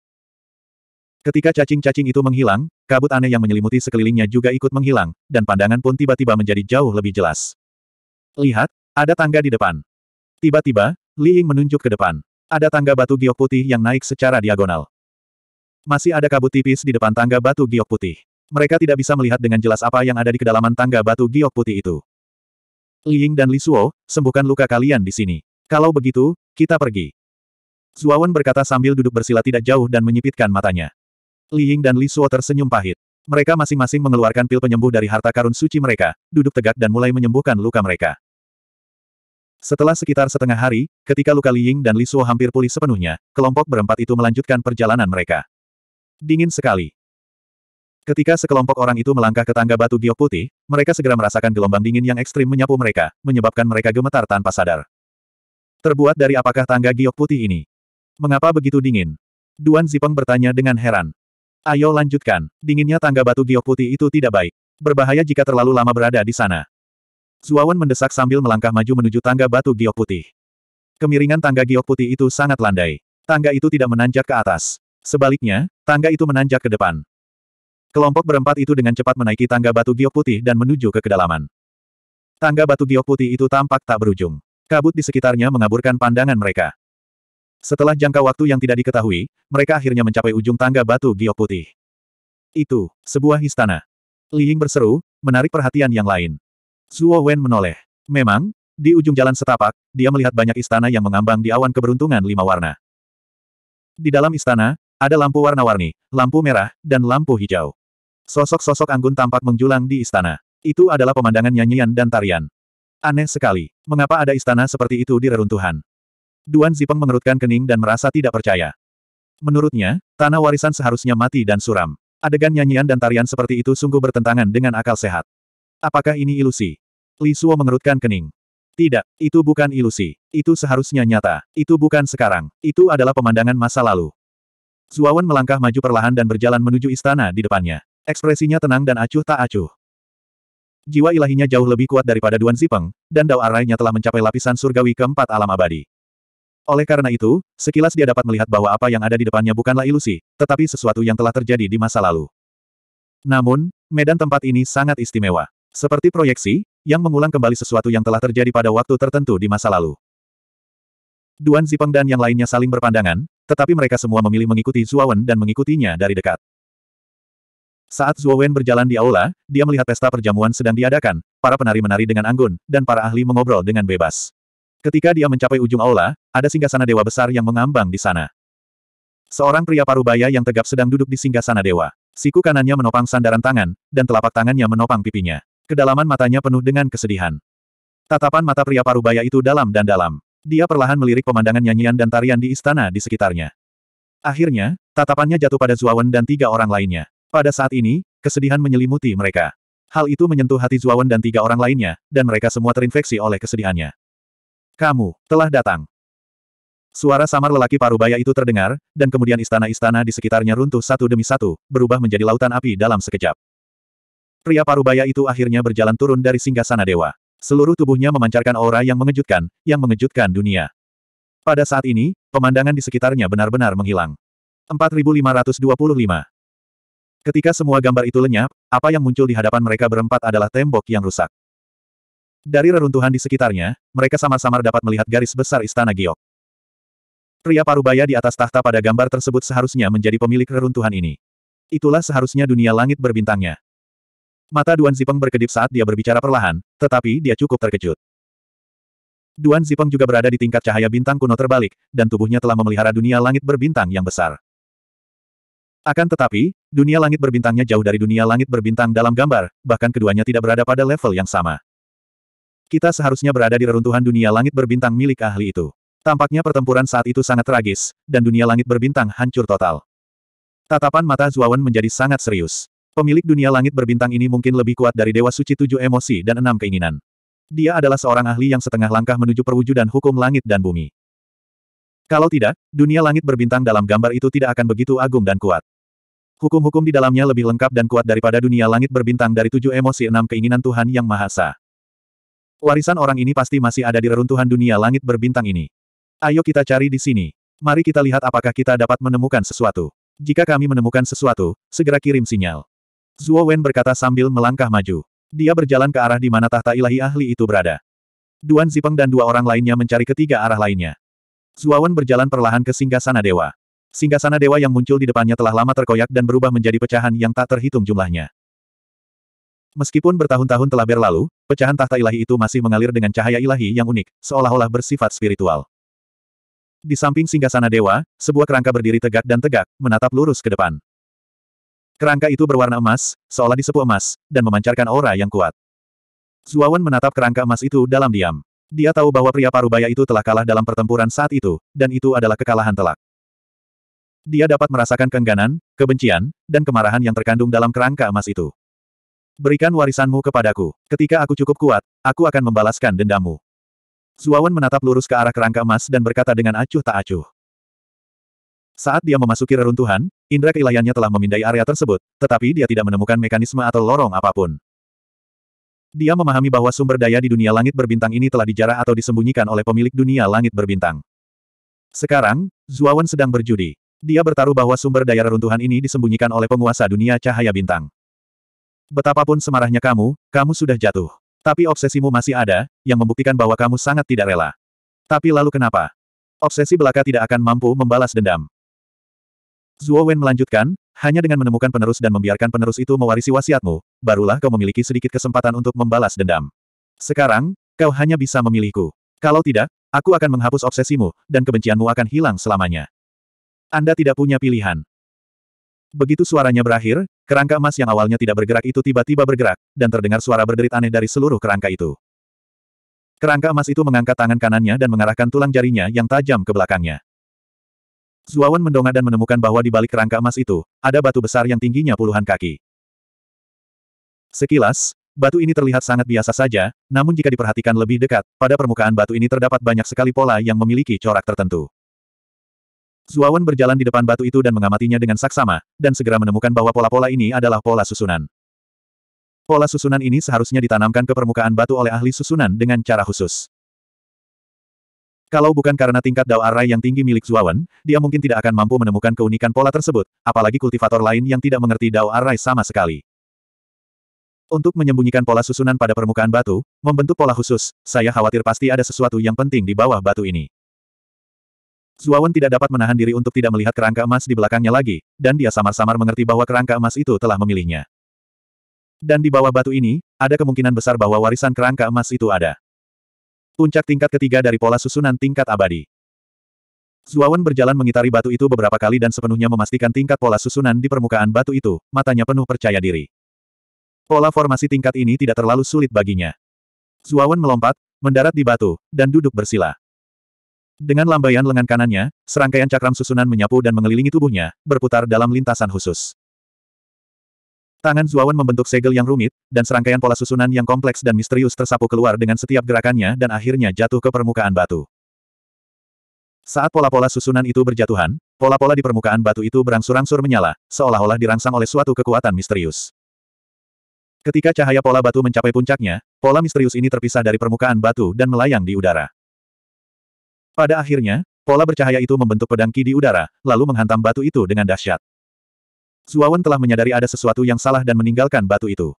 Ketika cacing-cacing itu menghilang, kabut aneh yang menyelimuti sekelilingnya juga ikut menghilang, dan pandangan pun tiba-tiba menjadi jauh lebih jelas. Lihat, ada tangga di depan. Tiba-tiba, Li Ying menunjuk ke depan. Ada tangga batu giok putih yang naik secara diagonal. Masih ada kabut tipis di depan tangga batu giok putih. Mereka tidak bisa melihat dengan jelas apa yang ada di kedalaman tangga batu giok putih itu. Li Ying dan Li Suo, sembuhkan luka kalian di sini. Kalau begitu, kita pergi. Zuawan berkata sambil duduk bersila tidak jauh dan menyipitkan matanya. Li Ying dan Li Suo tersenyum pahit. Mereka masing-masing mengeluarkan pil penyembuh dari harta karun suci mereka, duduk tegak dan mulai menyembuhkan luka mereka. Setelah sekitar setengah hari, ketika luka Li Ying dan Li Suo hampir pulih sepenuhnya, kelompok berempat itu melanjutkan perjalanan mereka. Dingin sekali. Ketika sekelompok orang itu melangkah ke tangga batu giok putih, mereka segera merasakan gelombang dingin yang ekstrim menyapu mereka, menyebabkan mereka gemetar tanpa sadar. Terbuat dari apakah tangga giok putih ini? Mengapa begitu dingin? Duan Zipeng bertanya dengan heran. Ayo lanjutkan. Dinginnya tangga batu giok putih itu tidak baik. Berbahaya jika terlalu lama berada di sana. Zuawan mendesak sambil melangkah maju menuju tangga batu giok putih. Kemiringan tangga giok putih itu sangat landai. Tangga itu tidak menanjak ke atas. Sebaliknya, tangga itu menanjak ke depan. Kelompok berempat itu dengan cepat menaiki tangga batu giok putih dan menuju ke kedalaman. Tangga batu giok putih itu tampak tak berujung. Kabut di sekitarnya mengaburkan pandangan mereka. Setelah jangka waktu yang tidak diketahui, mereka akhirnya mencapai ujung tangga batu giok putih. Itu, sebuah istana. Li Ying berseru, menarik perhatian yang lain. Zuo Wen menoleh. Memang, di ujung jalan setapak, dia melihat banyak istana yang mengambang di awan keberuntungan lima warna. Di dalam istana, ada lampu warna-warni, lampu merah, dan lampu hijau. Sosok-sosok anggun tampak menjulang di istana. Itu adalah pemandangan nyanyian dan tarian. Aneh sekali, mengapa ada istana seperti itu di reruntuhan? Duan Zipeng mengerutkan kening dan merasa tidak percaya. Menurutnya, tanah warisan seharusnya mati dan suram. Adegan nyanyian dan tarian seperti itu sungguh bertentangan dengan akal sehat. Apakah ini ilusi? Li Suo mengerutkan kening. Tidak, itu bukan ilusi. Itu seharusnya nyata. Itu bukan sekarang. Itu adalah pemandangan masa lalu. Zuawan melangkah maju perlahan dan berjalan menuju istana di depannya. Ekspresinya tenang dan acuh tak acuh. Jiwa ilahinya jauh lebih kuat daripada Duan Zipeng, dan Dao Arainya telah mencapai lapisan surgawi keempat alam abadi. Oleh karena itu, sekilas dia dapat melihat bahwa apa yang ada di depannya bukanlah ilusi, tetapi sesuatu yang telah terjadi di masa lalu. Namun, medan tempat ini sangat istimewa. Seperti proyeksi, yang mengulang kembali sesuatu yang telah terjadi pada waktu tertentu di masa lalu. Duan Zipeng dan yang lainnya saling berpandangan, tetapi mereka semua memilih mengikuti Zuowen dan mengikutinya dari dekat. Saat Zuowen berjalan di aula, dia melihat pesta perjamuan sedang diadakan, para penari-menari dengan anggun, dan para ahli mengobrol dengan bebas. Ketika dia mencapai ujung aula, ada singgasana dewa besar yang mengambang di sana. Seorang pria parubaya yang tegap sedang duduk di singgasana dewa. Siku kanannya menopang sandaran tangan, dan telapak tangannya menopang pipinya. Kedalaman matanya penuh dengan kesedihan. Tatapan mata pria parubaya itu dalam dan dalam. Dia perlahan melirik pemandangan nyanyian dan tarian di istana di sekitarnya. Akhirnya, tatapannya jatuh pada Zuawan dan tiga orang lainnya. Pada saat ini, kesedihan menyelimuti mereka. Hal itu menyentuh hati Zuawan dan tiga orang lainnya, dan mereka semua terinfeksi oleh kesedihannya. Kamu, telah datang. Suara samar lelaki parubaya itu terdengar, dan kemudian istana-istana di sekitarnya runtuh satu demi satu, berubah menjadi lautan api dalam sekejap. Pria parubaya itu akhirnya berjalan turun dari singgah sana dewa. Seluruh tubuhnya memancarkan aura yang mengejutkan, yang mengejutkan dunia. Pada saat ini, pemandangan di sekitarnya benar-benar menghilang. 4525 Ketika semua gambar itu lenyap, apa yang muncul di hadapan mereka berempat adalah tembok yang rusak. Dari reruntuhan di sekitarnya, mereka samar-samar dapat melihat garis besar istana giok. Pria parubaya di atas tahta pada gambar tersebut seharusnya menjadi pemilik reruntuhan ini. Itulah seharusnya dunia langit berbintangnya. Mata Duan Zipeng berkedip saat dia berbicara perlahan, tetapi dia cukup terkejut. Duan Zipeng juga berada di tingkat cahaya bintang kuno terbalik, dan tubuhnya telah memelihara dunia langit berbintang yang besar. Akan tetapi, dunia langit berbintangnya jauh dari dunia langit berbintang dalam gambar, bahkan keduanya tidak berada pada level yang sama. Kita seharusnya berada di reruntuhan dunia langit berbintang milik ahli itu. Tampaknya pertempuran saat itu sangat tragis, dan dunia langit berbintang hancur total. Tatapan mata Zuawan menjadi sangat serius. Pemilik dunia langit berbintang ini mungkin lebih kuat dari Dewa Suci Tujuh Emosi dan Enam Keinginan. Dia adalah seorang ahli yang setengah langkah menuju perwujudan hukum langit dan bumi. Kalau tidak, dunia langit berbintang dalam gambar itu tidak akan begitu agung dan kuat. Hukum-hukum di dalamnya lebih lengkap dan kuat daripada dunia langit berbintang dari tujuh emosi enam keinginan Tuhan Yang Maha Esa. Warisan orang ini pasti masih ada di reruntuhan dunia langit berbintang ini. Ayo kita cari di sini. Mari kita lihat apakah kita dapat menemukan sesuatu. Jika kami menemukan sesuatu, segera kirim sinyal. Zuo Wen berkata sambil melangkah maju. Dia berjalan ke arah di mana tahta ilahi ahli itu berada. Duan Zipeng dan dua orang lainnya mencari ketiga arah lainnya. Zuo Wen berjalan perlahan ke singgasana dewa. Singgasana dewa yang muncul di depannya telah lama terkoyak dan berubah menjadi pecahan yang tak terhitung jumlahnya. Meskipun bertahun-tahun telah berlalu, pecahan tahta ilahi itu masih mengalir dengan cahaya ilahi yang unik, seolah-olah bersifat spiritual. Di samping singgasana dewa, sebuah kerangka berdiri tegak dan tegak, menatap lurus ke depan. Kerangka itu berwarna emas, seolah disepuh emas, dan memancarkan aura yang kuat. Zuawan menatap kerangka emas itu dalam diam. Dia tahu bahwa pria parubaya itu telah kalah dalam pertempuran saat itu, dan itu adalah kekalahan telak. Dia dapat merasakan keengganan, kebencian, dan kemarahan yang terkandung dalam kerangka emas itu. Berikan warisanmu kepadaku. Ketika aku cukup kuat, aku akan membalaskan dendammu. Zuawan menatap lurus ke arah kerangka emas dan berkata dengan acuh tak acuh. Saat dia memasuki reruntuhan, indra keilayannya telah memindai area tersebut, tetapi dia tidak menemukan mekanisme atau lorong apapun. Dia memahami bahwa sumber daya di dunia langit berbintang ini telah dijarah atau disembunyikan oleh pemilik dunia langit berbintang. Sekarang, Zuawan sedang berjudi. Dia bertaruh bahwa sumber daya reruntuhan ini disembunyikan oleh penguasa dunia cahaya bintang. Betapapun semarahnya kamu, kamu sudah jatuh. Tapi obsesimu masih ada, yang membuktikan bahwa kamu sangat tidak rela. Tapi lalu kenapa? Obsesi belaka tidak akan mampu membalas dendam. Zuo Wen melanjutkan, hanya dengan menemukan penerus dan membiarkan penerus itu mewarisi wasiatmu, barulah kau memiliki sedikit kesempatan untuk membalas dendam. Sekarang, kau hanya bisa memilihku. Kalau tidak, aku akan menghapus obsesimu, dan kebencianmu akan hilang selamanya. Anda tidak punya pilihan. Begitu suaranya berakhir, kerangka emas yang awalnya tidak bergerak itu tiba-tiba bergerak, dan terdengar suara berderit aneh dari seluruh kerangka itu. Kerangka emas itu mengangkat tangan kanannya dan mengarahkan tulang jarinya yang tajam ke belakangnya. Zuawan mendongak dan menemukan bahwa di balik kerangka emas itu, ada batu besar yang tingginya puluhan kaki. Sekilas, batu ini terlihat sangat biasa saja, namun jika diperhatikan lebih dekat, pada permukaan batu ini terdapat banyak sekali pola yang memiliki corak tertentu. Zuawan berjalan di depan batu itu dan mengamatinya dengan saksama, dan segera menemukan bahwa pola-pola ini adalah pola susunan. Pola susunan ini seharusnya ditanamkan ke permukaan batu oleh ahli susunan dengan cara khusus. Kalau bukan karena tingkat Dao Arai yang tinggi milik Zuawan, dia mungkin tidak akan mampu menemukan keunikan pola tersebut, apalagi kultivator lain yang tidak mengerti Dao Arai sama sekali. Untuk menyembunyikan pola susunan pada permukaan batu, membentuk pola khusus, saya khawatir pasti ada sesuatu yang penting di bawah batu ini. Zuawan tidak dapat menahan diri untuk tidak melihat kerangka emas di belakangnya lagi, dan dia samar-samar mengerti bahwa kerangka emas itu telah memilihnya. Dan di bawah batu ini, ada kemungkinan besar bahwa warisan kerangka emas itu ada. Puncak tingkat ketiga dari pola susunan tingkat abadi. Zuawan berjalan mengitari batu itu beberapa kali dan sepenuhnya memastikan tingkat pola susunan di permukaan batu itu, matanya penuh percaya diri. Pola formasi tingkat ini tidak terlalu sulit baginya. Zuawan melompat, mendarat di batu, dan duduk bersila. Dengan lambaian lengan kanannya, serangkaian cakram susunan menyapu dan mengelilingi tubuhnya, berputar dalam lintasan khusus. Tangan Zuawan membentuk segel yang rumit, dan serangkaian pola susunan yang kompleks dan misterius tersapu keluar dengan setiap gerakannya dan akhirnya jatuh ke permukaan batu. Saat pola-pola susunan itu berjatuhan, pola-pola di permukaan batu itu berangsur-angsur menyala, seolah-olah dirangsang oleh suatu kekuatan misterius. Ketika cahaya pola batu mencapai puncaknya, pola misterius ini terpisah dari permukaan batu dan melayang di udara. Pada akhirnya, pola bercahaya itu membentuk pedang ki di udara, lalu menghantam batu itu dengan dahsyat. Zuawan telah menyadari ada sesuatu yang salah dan meninggalkan batu itu.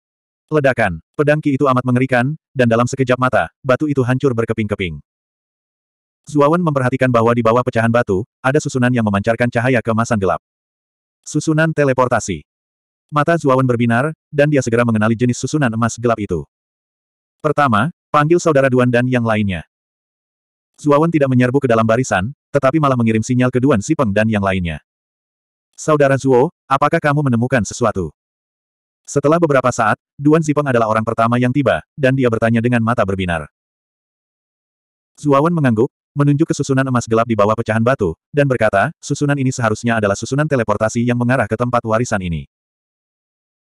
Ledakan, pedang ki itu amat mengerikan, dan dalam sekejap mata, batu itu hancur berkeping-keping. Zuawan memperhatikan bahwa di bawah pecahan batu, ada susunan yang memancarkan cahaya kemasan gelap. Susunan teleportasi. Mata Zuawan berbinar, dan dia segera mengenali jenis susunan emas gelap itu. Pertama, panggil saudara Duan dan yang lainnya. Zuawan tidak menyerbu ke dalam barisan, tetapi malah mengirim sinyal ke Duan Sipeng dan yang lainnya. Saudara Zuo, apakah kamu menemukan sesuatu? Setelah beberapa saat, Duan Sipeng adalah orang pertama yang tiba, dan dia bertanya dengan mata berbinar. Zuawan mengangguk, menunjuk ke susunan emas gelap di bawah pecahan batu, dan berkata, susunan ini seharusnya adalah susunan teleportasi yang mengarah ke tempat warisan ini.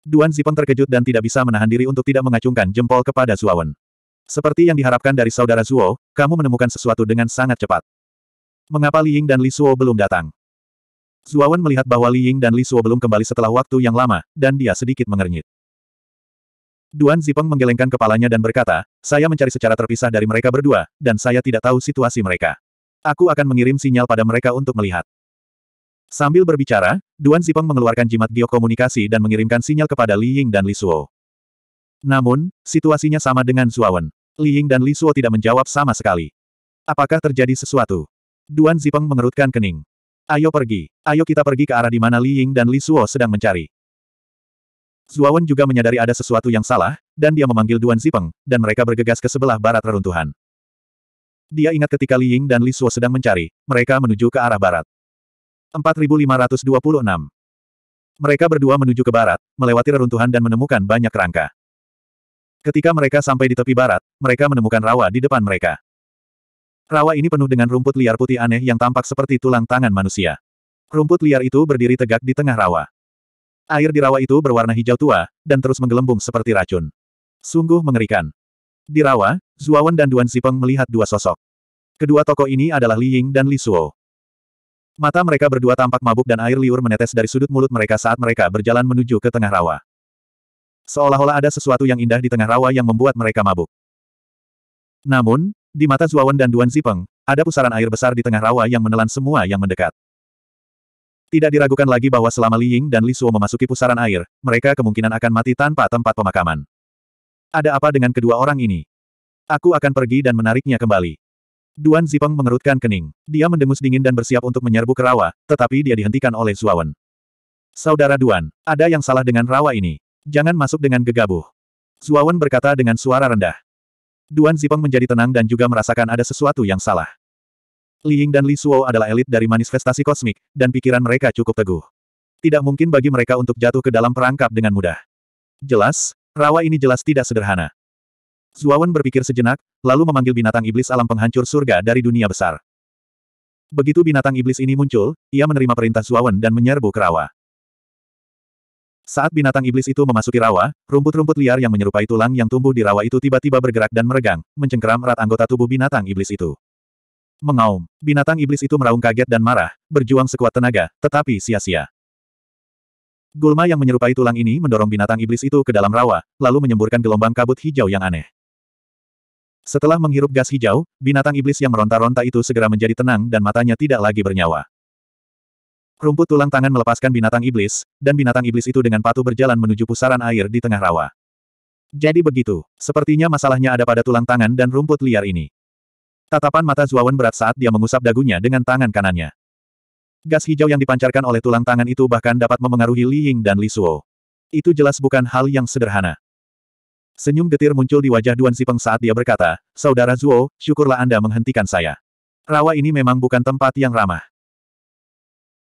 Duan Sipeng terkejut dan tidak bisa menahan diri untuk tidak mengacungkan jempol kepada Zuawan. Seperti yang diharapkan dari saudara Zuo, kamu menemukan sesuatu dengan sangat cepat. Mengapa Li Ying dan Li Suo belum datang? Zuo Wen melihat bahwa Li Ying dan Li Suo belum kembali setelah waktu yang lama, dan dia sedikit mengernyit. Duan Zipeng menggelengkan kepalanya dan berkata, saya mencari secara terpisah dari mereka berdua, dan saya tidak tahu situasi mereka. Aku akan mengirim sinyal pada mereka untuk melihat. Sambil berbicara, Duan Zipeng mengeluarkan jimat geokomunikasi dan mengirimkan sinyal kepada Li Ying dan Li Suo. Namun, situasinya sama dengan Zuawan. Li Ying dan Li Suo tidak menjawab sama sekali. Apakah terjadi sesuatu? Duan Zipeng mengerutkan kening. Ayo pergi. Ayo kita pergi ke arah di mana Li Ying dan Li Suo sedang mencari. Zuawan juga menyadari ada sesuatu yang salah, dan dia memanggil Duan Zipeng, dan mereka bergegas ke sebelah barat reruntuhan. Dia ingat ketika Li Ying dan Li Suo sedang mencari, mereka menuju ke arah barat. 4526 Mereka berdua menuju ke barat, melewati reruntuhan dan menemukan banyak rangka. Ketika mereka sampai di tepi barat, mereka menemukan rawa di depan mereka. Rawa ini penuh dengan rumput liar putih aneh yang tampak seperti tulang tangan manusia. Rumput liar itu berdiri tegak di tengah rawa. Air di rawa itu berwarna hijau tua, dan terus menggelembung seperti racun. Sungguh mengerikan. Di rawa, Zuawan dan Duan Zipeng melihat dua sosok. Kedua tokoh ini adalah Li Ying dan Li Suo. Mata mereka berdua tampak mabuk dan air liur menetes dari sudut mulut mereka saat mereka berjalan menuju ke tengah rawa. Seolah-olah ada sesuatu yang indah di tengah rawa yang membuat mereka mabuk. Namun, di mata Zuawan dan Duan Zipeng, ada pusaran air besar di tengah rawa yang menelan semua yang mendekat. Tidak diragukan lagi bahwa selama Li Ying dan Li Suo memasuki pusaran air, mereka kemungkinan akan mati tanpa tempat pemakaman. Ada apa dengan kedua orang ini? Aku akan pergi dan menariknya kembali. Duan Zipeng mengerutkan kening. Dia mendengus dingin dan bersiap untuk menyerbu ke rawa, tetapi dia dihentikan oleh Zuawan. Saudara Duan, ada yang salah dengan rawa ini. Jangan masuk dengan gegabah. Zuawan berkata dengan suara rendah. Duan Zipeng menjadi tenang dan juga merasakan ada sesuatu yang salah. Li Ying dan Li Suo adalah elit dari manifestasi kosmik, dan pikiran mereka cukup teguh. Tidak mungkin bagi mereka untuk jatuh ke dalam perangkap dengan mudah. Jelas, rawa ini jelas tidak sederhana. Zuawan berpikir sejenak, lalu memanggil binatang iblis alam penghancur surga dari dunia besar. Begitu binatang iblis ini muncul, ia menerima perintah Zuawan dan menyerbu ke rawa. Saat binatang iblis itu memasuki rawa, rumput-rumput liar yang menyerupai tulang yang tumbuh di rawa itu tiba-tiba bergerak dan meregang, mencengkeram erat anggota tubuh binatang iblis itu. Mengaum, binatang iblis itu meraung kaget dan marah, berjuang sekuat tenaga, tetapi sia-sia. Gulma yang menyerupai tulang ini mendorong binatang iblis itu ke dalam rawa, lalu menyemburkan gelombang kabut hijau yang aneh. Setelah menghirup gas hijau, binatang iblis yang meronta-ronta itu segera menjadi tenang dan matanya tidak lagi bernyawa. Rumput tulang tangan melepaskan binatang iblis, dan binatang iblis itu dengan patuh berjalan menuju pusaran air di tengah rawa. Jadi begitu, sepertinya masalahnya ada pada tulang tangan dan rumput liar ini. Tatapan mata Zuawan berat saat dia mengusap dagunya dengan tangan kanannya. Gas hijau yang dipancarkan oleh tulang tangan itu bahkan dapat memengaruhi Li Ying dan Li Suo. Itu jelas bukan hal yang sederhana. Senyum getir muncul di wajah Duan Sipeng saat dia berkata, Saudara Zuo, syukurlah Anda menghentikan saya. Rawa ini memang bukan tempat yang ramah.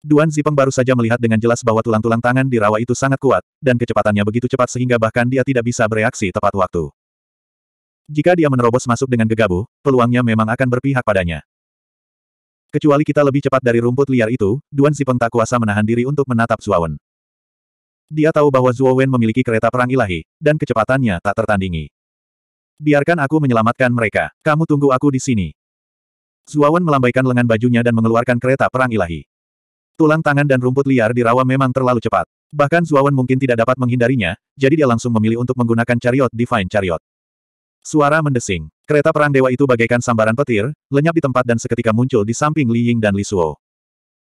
Duan Zipeng baru saja melihat dengan jelas bahwa tulang-tulang tangan di rawa itu sangat kuat, dan kecepatannya begitu cepat sehingga bahkan dia tidak bisa bereaksi tepat waktu. Jika dia menerobos masuk dengan gegabah, peluangnya memang akan berpihak padanya. Kecuali kita lebih cepat dari rumput liar itu, Duan Zipeng tak kuasa menahan diri untuk menatap Zuowen. Dia tahu bahwa Zuo memiliki kereta perang ilahi, dan kecepatannya tak tertandingi. Biarkan aku menyelamatkan mereka, kamu tunggu aku di sini. Zuo melambaikan lengan bajunya dan mengeluarkan kereta perang ilahi. Tulang tangan dan rumput liar di rawa memang terlalu cepat. Bahkan Zuawan mungkin tidak dapat menghindarinya, jadi dia langsung memilih untuk menggunakan chariot Divine Chariot. Suara mendesing. Kereta perang dewa itu bagaikan sambaran petir, lenyap di tempat dan seketika muncul di samping Li Ying dan Li Suo.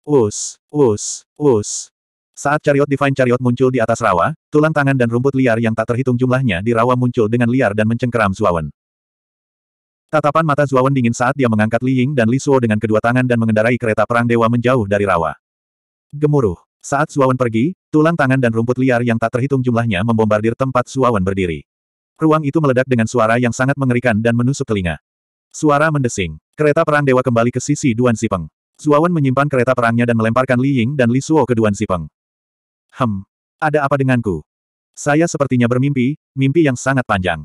Us, us, us. Saat chariot Divine Chariot muncul di atas rawa, tulang tangan dan rumput liar yang tak terhitung jumlahnya di rawa muncul dengan liar dan mencengkeram Zuawan. Tatapan mata Zuawan dingin saat dia mengangkat Li Ying dan Li Suo dengan kedua tangan dan mengendarai kereta perang dewa menjauh dari rawa. Gemuruh. Saat Suawan pergi, tulang tangan dan rumput liar yang tak terhitung jumlahnya membombardir tempat Suawan berdiri. Ruang itu meledak dengan suara yang sangat mengerikan dan menusuk telinga. Suara mendesing. Kereta perang dewa kembali ke sisi Duan Sipeng. Suawan menyimpan kereta perangnya dan melemparkan Li Ying dan Li Suo ke Duan Sipeng. Hem. Ada apa denganku? Saya sepertinya bermimpi, mimpi yang sangat panjang.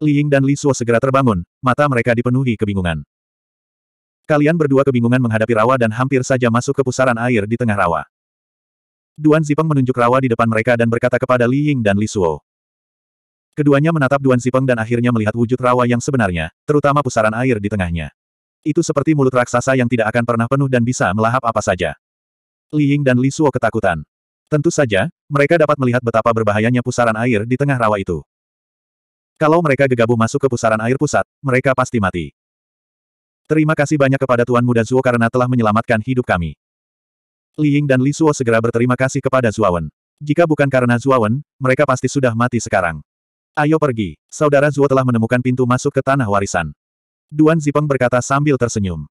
Li Ying dan Li Suo segera terbangun, mata mereka dipenuhi kebingungan. Kalian berdua kebingungan menghadapi rawa dan hampir saja masuk ke pusaran air di tengah rawa. Duan Zipeng menunjuk rawa di depan mereka dan berkata kepada Li Ying dan Li Suo. Keduanya menatap Duan Zipeng dan akhirnya melihat wujud rawa yang sebenarnya, terutama pusaran air di tengahnya. Itu seperti mulut raksasa yang tidak akan pernah penuh dan bisa melahap apa saja. Li Ying dan Li Suo ketakutan. Tentu saja, mereka dapat melihat betapa berbahayanya pusaran air di tengah rawa itu. Kalau mereka gegabah masuk ke pusaran air pusat, mereka pasti mati. Terima kasih banyak kepada Tuan Muda Zuo karena telah menyelamatkan hidup kami. Li Ying dan Li Suo segera berterima kasih kepada Zuawan. Jika bukan karena Zuawan, mereka pasti sudah mati sekarang. Ayo pergi, saudara Zuo telah menemukan pintu masuk ke tanah warisan. Duan Zipeng berkata sambil tersenyum.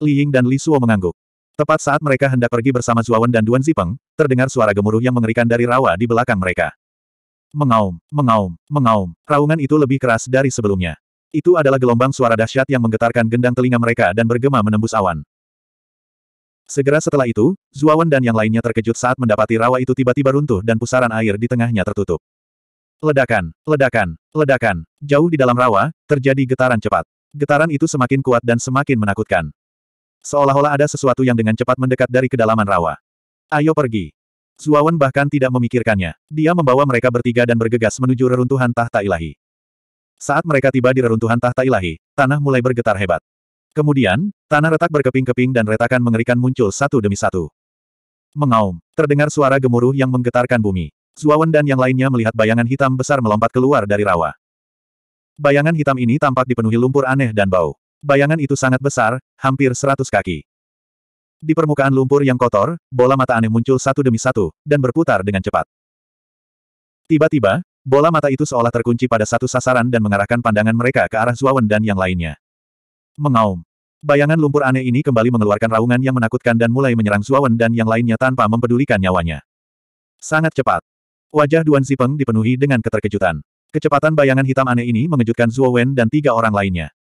Li Ying dan Li Suo mengangguk. Tepat saat mereka hendak pergi bersama Zuawan dan Duan Zipeng, terdengar suara gemuruh yang mengerikan dari rawa di belakang mereka. Mengaum, mengaum, mengaum. Raungan itu lebih keras dari sebelumnya. Itu adalah gelombang suara dahsyat yang menggetarkan gendang telinga mereka dan bergema menembus awan. Segera setelah itu, Zuawan dan yang lainnya terkejut saat mendapati rawa itu tiba-tiba runtuh dan pusaran air di tengahnya tertutup. Ledakan, ledakan, ledakan. Jauh di dalam rawa, terjadi getaran cepat. Getaran itu semakin kuat dan semakin menakutkan. Seolah-olah ada sesuatu yang dengan cepat mendekat dari kedalaman rawa. Ayo pergi. Zuawan bahkan tidak memikirkannya. Dia membawa mereka bertiga dan bergegas menuju reruntuhan tahta ilahi. Saat mereka tiba di reruntuhan tahta ilahi, tanah mulai bergetar hebat. Kemudian, tanah retak berkeping-keping dan retakan mengerikan muncul satu demi satu. Mengaum, terdengar suara gemuruh yang menggetarkan bumi. Zuawan dan yang lainnya melihat bayangan hitam besar melompat keluar dari rawa. Bayangan hitam ini tampak dipenuhi lumpur aneh dan bau. Bayangan itu sangat besar, hampir seratus kaki. Di permukaan lumpur yang kotor, bola mata aneh muncul satu demi satu, dan berputar dengan cepat. Tiba-tiba, Bola mata itu seolah terkunci pada satu sasaran dan mengarahkan pandangan mereka ke arah Zuawan dan yang lainnya. Mengaum. Bayangan lumpur aneh ini kembali mengeluarkan raungan yang menakutkan dan mulai menyerang Zuawan dan yang lainnya tanpa mempedulikan nyawanya. Sangat cepat. Wajah Duan Zipeng dipenuhi dengan keterkejutan. Kecepatan bayangan hitam aneh ini mengejutkan Zuawan dan tiga orang lainnya.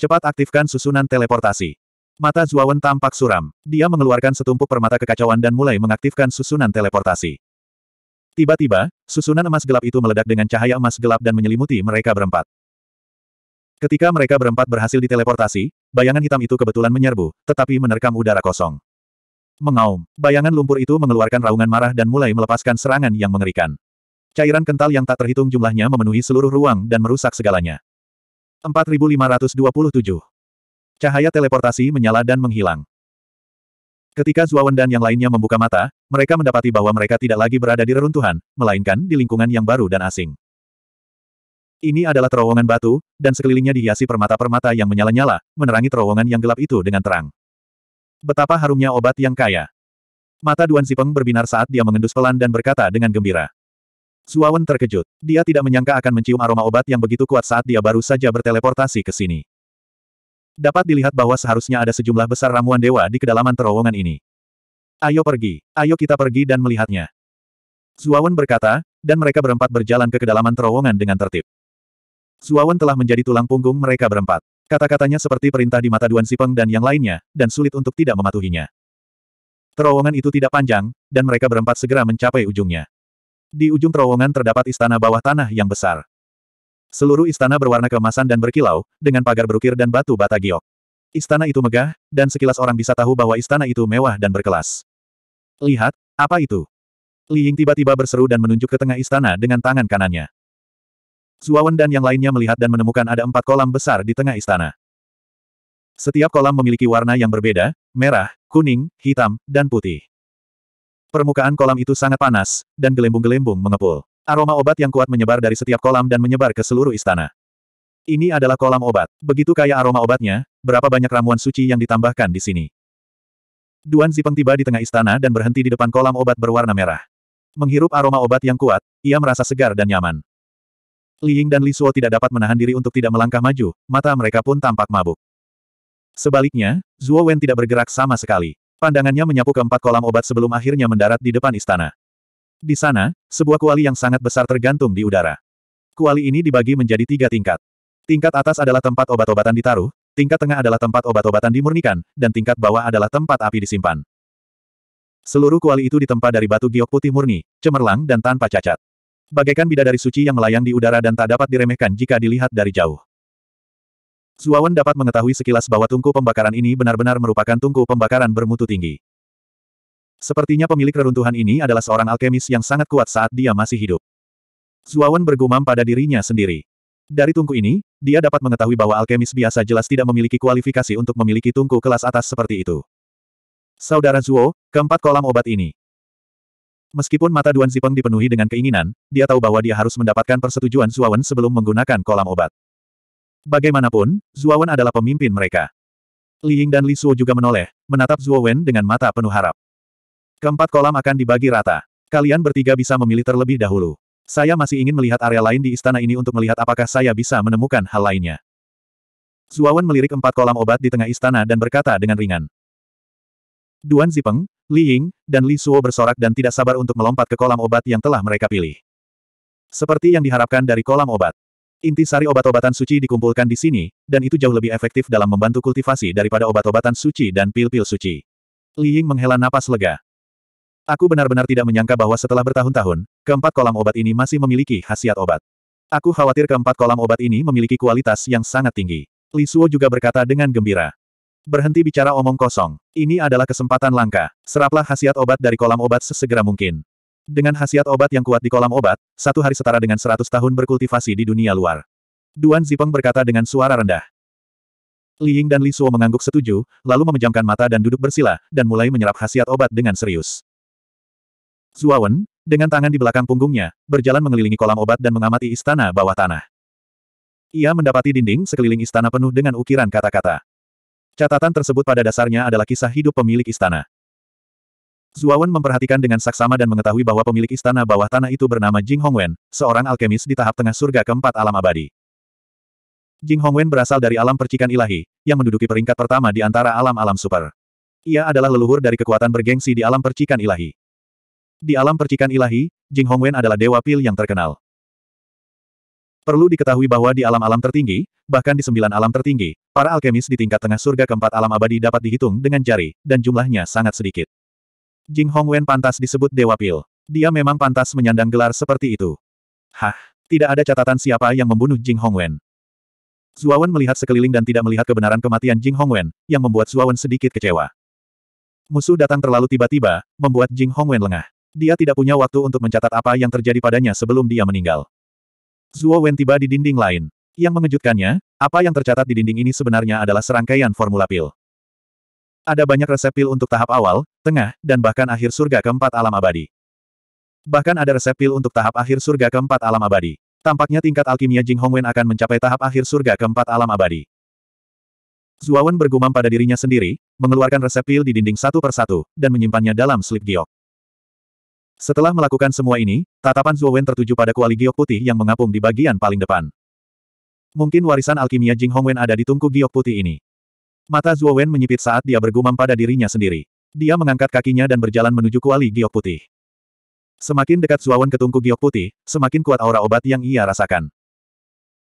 Cepat aktifkan susunan teleportasi. Mata Zuawan tampak suram. Dia mengeluarkan setumpuk permata kekacauan dan mulai mengaktifkan susunan teleportasi. Tiba-tiba, susunan emas gelap itu meledak dengan cahaya emas gelap dan menyelimuti mereka berempat. Ketika mereka berempat berhasil diteleportasi, bayangan hitam itu kebetulan menyerbu, tetapi menerkam udara kosong. Mengaum, bayangan lumpur itu mengeluarkan raungan marah dan mulai melepaskan serangan yang mengerikan. Cairan kental yang tak terhitung jumlahnya memenuhi seluruh ruang dan merusak segalanya. 4527. Cahaya teleportasi menyala dan menghilang. Ketika Zuawan dan yang lainnya membuka mata, mereka mendapati bahwa mereka tidak lagi berada di reruntuhan, melainkan di lingkungan yang baru dan asing. Ini adalah terowongan batu, dan sekelilingnya dihiasi permata-permata yang menyala-nyala, menerangi terowongan yang gelap itu dengan terang. Betapa harumnya obat yang kaya. Mata Duan Sipeng berbinar saat dia mengendus pelan dan berkata dengan gembira. Zuawan terkejut. Dia tidak menyangka akan mencium aroma obat yang begitu kuat saat dia baru saja berteleportasi ke sini. Dapat dilihat bahwa seharusnya ada sejumlah besar ramuan dewa di kedalaman terowongan ini. Ayo pergi, ayo kita pergi dan melihatnya. Zuawan berkata, dan mereka berempat berjalan ke kedalaman terowongan dengan tertib. Zuawan telah menjadi tulang punggung mereka berempat. Kata-katanya seperti perintah di mata Duan Sipeng dan yang lainnya, dan sulit untuk tidak mematuhinya. Terowongan itu tidak panjang, dan mereka berempat segera mencapai ujungnya. Di ujung terowongan terdapat istana bawah tanah yang besar. Seluruh istana berwarna keemasan dan berkilau, dengan pagar berukir dan batu bata giok. Istana itu megah, dan sekilas orang bisa tahu bahwa istana itu mewah dan berkelas. Lihat, apa itu? Li Ying tiba-tiba berseru dan menunjuk ke tengah istana dengan tangan kanannya. Zuawan dan yang lainnya melihat dan menemukan ada empat kolam besar di tengah istana. Setiap kolam memiliki warna yang berbeda, merah, kuning, hitam, dan putih. Permukaan kolam itu sangat panas, dan gelembung-gelembung mengepul. Aroma obat yang kuat menyebar dari setiap kolam dan menyebar ke seluruh istana. Ini adalah kolam obat. Begitu kaya aroma obatnya, berapa banyak ramuan suci yang ditambahkan di sini. Duan Zipeng tiba di tengah istana dan berhenti di depan kolam obat berwarna merah. Menghirup aroma obat yang kuat, ia merasa segar dan nyaman. Li Ying dan Li Suo tidak dapat menahan diri untuk tidak melangkah maju, mata mereka pun tampak mabuk. Sebaliknya, Zhuo Wen tidak bergerak sama sekali. Pandangannya menyapu keempat kolam obat sebelum akhirnya mendarat di depan istana. Di sana, sebuah kuali yang sangat besar tergantung di udara. Kuali ini dibagi menjadi tiga tingkat. Tingkat atas adalah tempat obat-obatan ditaruh, tingkat tengah adalah tempat obat-obatan dimurnikan, dan tingkat bawah adalah tempat api disimpan. Seluruh kuali itu ditempa dari batu giok putih murni, cemerlang dan tanpa cacat. Bagaikan bidadari suci yang melayang di udara dan tak dapat diremehkan jika dilihat dari jauh. Zuawan dapat mengetahui sekilas bahwa tungku pembakaran ini benar-benar merupakan tungku pembakaran bermutu tinggi. Sepertinya pemilik reruntuhan ini adalah seorang alkemis yang sangat kuat saat dia masih hidup. Zuawan bergumam pada dirinya sendiri. Dari tungku ini, dia dapat mengetahui bahwa alkemis biasa jelas tidak memiliki kualifikasi untuk memiliki tungku kelas atas seperti itu. Saudara Zuo, keempat kolam obat ini. Meskipun mata Duan Zipeng dipenuhi dengan keinginan, dia tahu bahwa dia harus mendapatkan persetujuan Zuawan sebelum menggunakan kolam obat. Bagaimanapun, Zuawan adalah pemimpin mereka. Li Ying dan Li Suo juga menoleh, menatap Zuowen dengan mata penuh harap. Keempat kolam akan dibagi rata. Kalian bertiga bisa memilih terlebih dahulu. Saya masih ingin melihat area lain di istana ini untuk melihat apakah saya bisa menemukan hal lainnya. Zuawan melirik empat kolam obat di tengah istana dan berkata dengan ringan. Duan Zipeng, Li Ying, dan Li Suo bersorak dan tidak sabar untuk melompat ke kolam obat yang telah mereka pilih. Seperti yang diharapkan dari kolam obat. inti sari obat-obatan suci dikumpulkan di sini, dan itu jauh lebih efektif dalam membantu kultivasi daripada obat-obatan suci dan pil-pil suci. Li Ying menghela napas lega. Aku benar-benar tidak menyangka bahwa setelah bertahun-tahun, keempat kolam obat ini masih memiliki khasiat obat. Aku khawatir keempat kolam obat ini memiliki kualitas yang sangat tinggi. Li Suo juga berkata dengan gembira. Berhenti bicara omong kosong. Ini adalah kesempatan langka. Seraplah khasiat obat dari kolam obat sesegera mungkin. Dengan khasiat obat yang kuat di kolam obat, satu hari setara dengan seratus tahun berkultivasi di dunia luar. Duan Zipeng berkata dengan suara rendah. Li Ying dan Li Suo mengangguk setuju, lalu memejamkan mata dan duduk bersila, dan mulai menyerap khasiat obat dengan serius. Zuawan, dengan tangan di belakang punggungnya, berjalan mengelilingi kolam obat dan mengamati istana bawah tanah. Ia mendapati dinding sekeliling istana penuh dengan ukiran kata-kata. Catatan tersebut pada dasarnya adalah kisah hidup pemilik istana. Zuawan memperhatikan dengan saksama dan mengetahui bahwa pemilik istana bawah tanah itu bernama Jing Hongwen, seorang alkemis di tahap tengah surga keempat alam abadi. Jing Hongwen berasal dari alam percikan ilahi, yang menduduki peringkat pertama di antara alam-alam super. Ia adalah leluhur dari kekuatan bergengsi di alam percikan ilahi. Di alam percikan ilahi, Jing Hongwen adalah dewa pil yang terkenal. Perlu diketahui bahwa di alam-alam tertinggi, bahkan di sembilan alam tertinggi, para alkemis di tingkat tengah surga keempat alam abadi dapat dihitung dengan jari, dan jumlahnya sangat sedikit. Jing Hongwen pantas disebut dewa pil. Dia memang pantas menyandang gelar seperti itu. Hah, tidak ada catatan siapa yang membunuh Jing Hongwen. Zuawan melihat sekeliling dan tidak melihat kebenaran kematian Jing Hongwen, yang membuat Zuawan sedikit kecewa. Musuh datang terlalu tiba-tiba, membuat Jing Hongwen lengah. Dia tidak punya waktu untuk mencatat apa yang terjadi padanya sebelum dia meninggal. Zuo Wen tiba di dinding lain. Yang mengejutkannya, apa yang tercatat di dinding ini sebenarnya adalah serangkaian formula pil. Ada banyak resep pil untuk tahap awal, tengah, dan bahkan akhir surga keempat alam abadi. Bahkan ada resep pil untuk tahap akhir surga keempat alam abadi. Tampaknya tingkat alkimia Jing Hongwen akan mencapai tahap akhir surga keempat alam abadi. Zuo Wen bergumam pada dirinya sendiri, mengeluarkan resep pil di dinding satu persatu, dan menyimpannya dalam slip giok. Setelah melakukan semua ini, tatapan Zhou Wen tertuju pada kuali giok putih yang mengapung di bagian paling depan. Mungkin warisan alkimia Jing Hongwen ada di tungku giok putih ini. Mata Zhou Wen menyipit saat dia bergumam pada dirinya sendiri. Dia mengangkat kakinya dan berjalan menuju kuali giok putih. Semakin dekat Zhou Wen ke tungku giok putih, semakin kuat aura obat yang ia rasakan.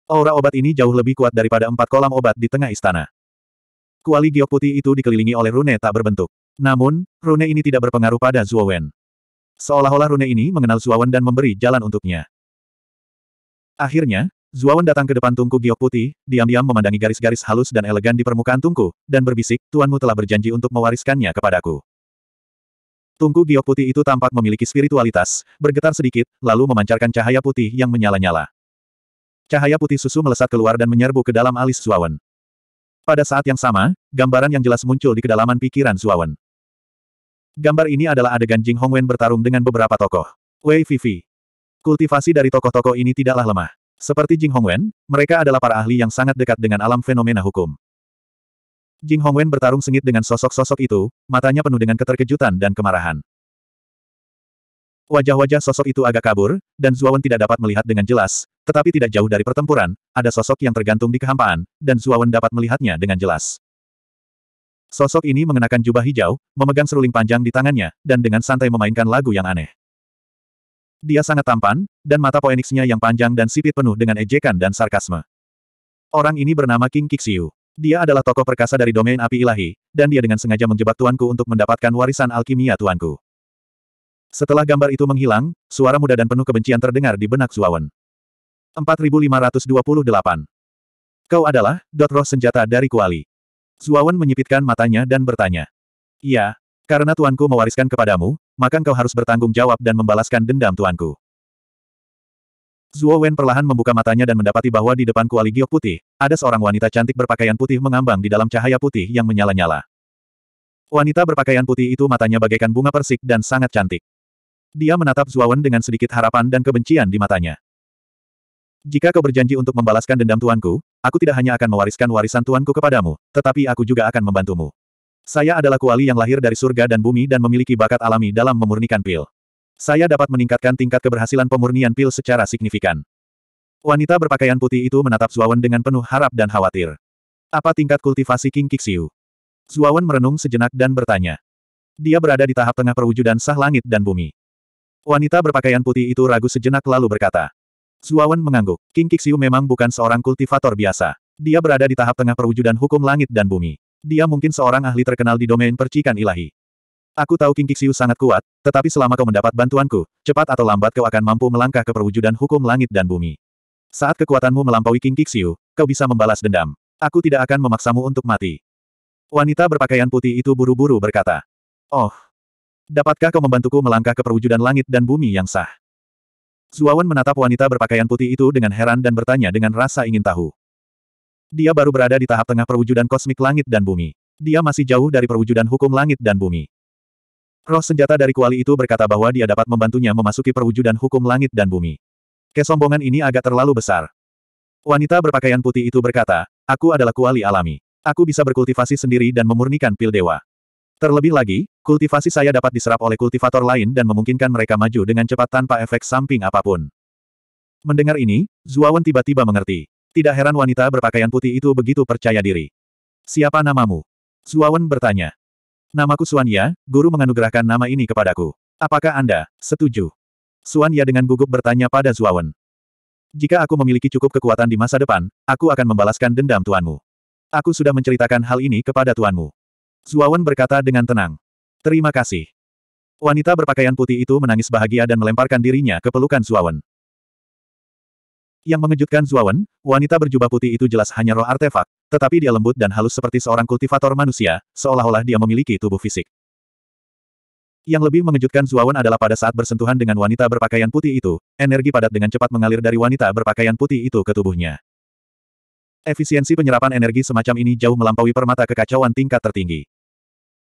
Aura obat ini jauh lebih kuat daripada empat kolam obat di tengah istana. Kuali giok putih itu dikelilingi oleh rune tak berbentuk. Namun, rune ini tidak berpengaruh pada Zhou Wen. Seolah-olah rune ini mengenal Zuawan dan memberi jalan untuknya. Akhirnya, Zuawan datang ke depan tungku giok putih, diam-diam memandangi garis-garis halus dan elegan di permukaan tungku, dan berbisik, tuanmu telah berjanji untuk mewariskannya kepadaku. Tungku giok putih itu tampak memiliki spiritualitas, bergetar sedikit, lalu memancarkan cahaya putih yang menyala-nyala. Cahaya putih susu melesat keluar dan menyerbu ke dalam alis Zuawan. Pada saat yang sama, gambaran yang jelas muncul di kedalaman pikiran Zuawan. Gambar ini adalah adegan Jing Hongwen bertarung dengan beberapa tokoh. Wei Vivi, Kultivasi dari tokoh-tokoh ini tidaklah lemah. Seperti Jing Hongwen, mereka adalah para ahli yang sangat dekat dengan alam fenomena hukum. Jing Hongwen bertarung sengit dengan sosok-sosok itu, matanya penuh dengan keterkejutan dan kemarahan. Wajah-wajah sosok itu agak kabur, dan Zuawan tidak dapat melihat dengan jelas, tetapi tidak jauh dari pertempuran, ada sosok yang tergantung di kehampaan, dan Zuawan dapat melihatnya dengan jelas. Sosok ini mengenakan jubah hijau, memegang seruling panjang di tangannya, dan dengan santai memainkan lagu yang aneh. Dia sangat tampan, dan mata poeniksnya yang panjang dan sipit penuh dengan ejekan dan sarkasme. Orang ini bernama King Kixiu. Dia adalah tokoh perkasa dari domain api ilahi, dan dia dengan sengaja menjebak tuanku untuk mendapatkan warisan alkimia tuanku. Setelah gambar itu menghilang, suara muda dan penuh kebencian terdengar di benak Zuawan. 4528. Kau adalah, dot roh senjata dari Kuali. Zuawan menyipitkan matanya dan bertanya. Iya, karena tuanku mewariskan kepadamu, maka kau harus bertanggung jawab dan membalaskan dendam tuanku. Zuo perlahan membuka matanya dan mendapati bahwa di depan kuali giok putih, ada seorang wanita cantik berpakaian putih mengambang di dalam cahaya putih yang menyala-nyala. Wanita berpakaian putih itu matanya bagaikan bunga persik dan sangat cantik. Dia menatap Zuawan dengan sedikit harapan dan kebencian di matanya. Jika kau berjanji untuk membalaskan dendam tuanku, Aku tidak hanya akan mewariskan warisan tuanku kepadamu, tetapi aku juga akan membantumu. Saya adalah kuali yang lahir dari surga dan bumi dan memiliki bakat alami dalam memurnikan pil. Saya dapat meningkatkan tingkat keberhasilan pemurnian pil secara signifikan. Wanita berpakaian putih itu menatap Zuawan dengan penuh harap dan khawatir. Apa tingkat kultivasi King Kixiu? Zuawan merenung sejenak dan bertanya. Dia berada di tahap tengah perwujudan sah langit dan bumi. Wanita berpakaian putih itu ragu sejenak lalu berkata, Zuawan mengangguk. King Kixiu memang bukan seorang kultivator biasa. Dia berada di tahap tengah perwujudan hukum langit dan bumi. Dia mungkin seorang ahli terkenal di domain percikan ilahi. Aku tahu King Kixiu sangat kuat, tetapi selama kau mendapat bantuanku, cepat atau lambat kau akan mampu melangkah ke perwujudan hukum langit dan bumi. Saat kekuatanmu melampaui King Kixiu, kau bisa membalas dendam. Aku tidak akan memaksamu untuk mati. Wanita berpakaian putih itu buru-buru berkata. Oh, dapatkah kau membantuku melangkah ke perwujudan langit dan bumi yang sah? Zuawan menatap wanita berpakaian putih itu dengan heran dan bertanya dengan rasa ingin tahu. Dia baru berada di tahap tengah perwujudan kosmik langit dan bumi. Dia masih jauh dari perwujudan hukum langit dan bumi. Roh senjata dari kuali itu berkata bahwa dia dapat membantunya memasuki perwujudan hukum langit dan bumi. Kesombongan ini agak terlalu besar. Wanita berpakaian putih itu berkata, Aku adalah kuali alami. Aku bisa berkultivasi sendiri dan memurnikan pil dewa. Terlebih lagi, kultivasi saya dapat diserap oleh kultivator lain dan memungkinkan mereka maju dengan cepat tanpa efek samping apapun. Mendengar ini, Zuawan tiba-tiba mengerti. Tidak heran wanita berpakaian putih itu begitu percaya diri. Siapa namamu? Zuawan bertanya. Namaku Suanya, guru menganugerahkan nama ini kepadaku. Apakah Anda setuju? Suanya dengan gugup bertanya pada Zuawan. Jika aku memiliki cukup kekuatan di masa depan, aku akan membalaskan dendam tuanmu. Aku sudah menceritakan hal ini kepada tuanmu. Zuawan berkata dengan tenang. Terima kasih. Wanita berpakaian putih itu menangis bahagia dan melemparkan dirinya ke pelukan Zuawan. Yang mengejutkan Zuawan, wanita berjubah putih itu jelas hanya roh artefak, tetapi dia lembut dan halus seperti seorang kultivator manusia, seolah-olah dia memiliki tubuh fisik. Yang lebih mengejutkan Zuawan adalah pada saat bersentuhan dengan wanita berpakaian putih itu, energi padat dengan cepat mengalir dari wanita berpakaian putih itu ke tubuhnya. Efisiensi penyerapan energi semacam ini jauh melampaui permata kekacauan tingkat tertinggi.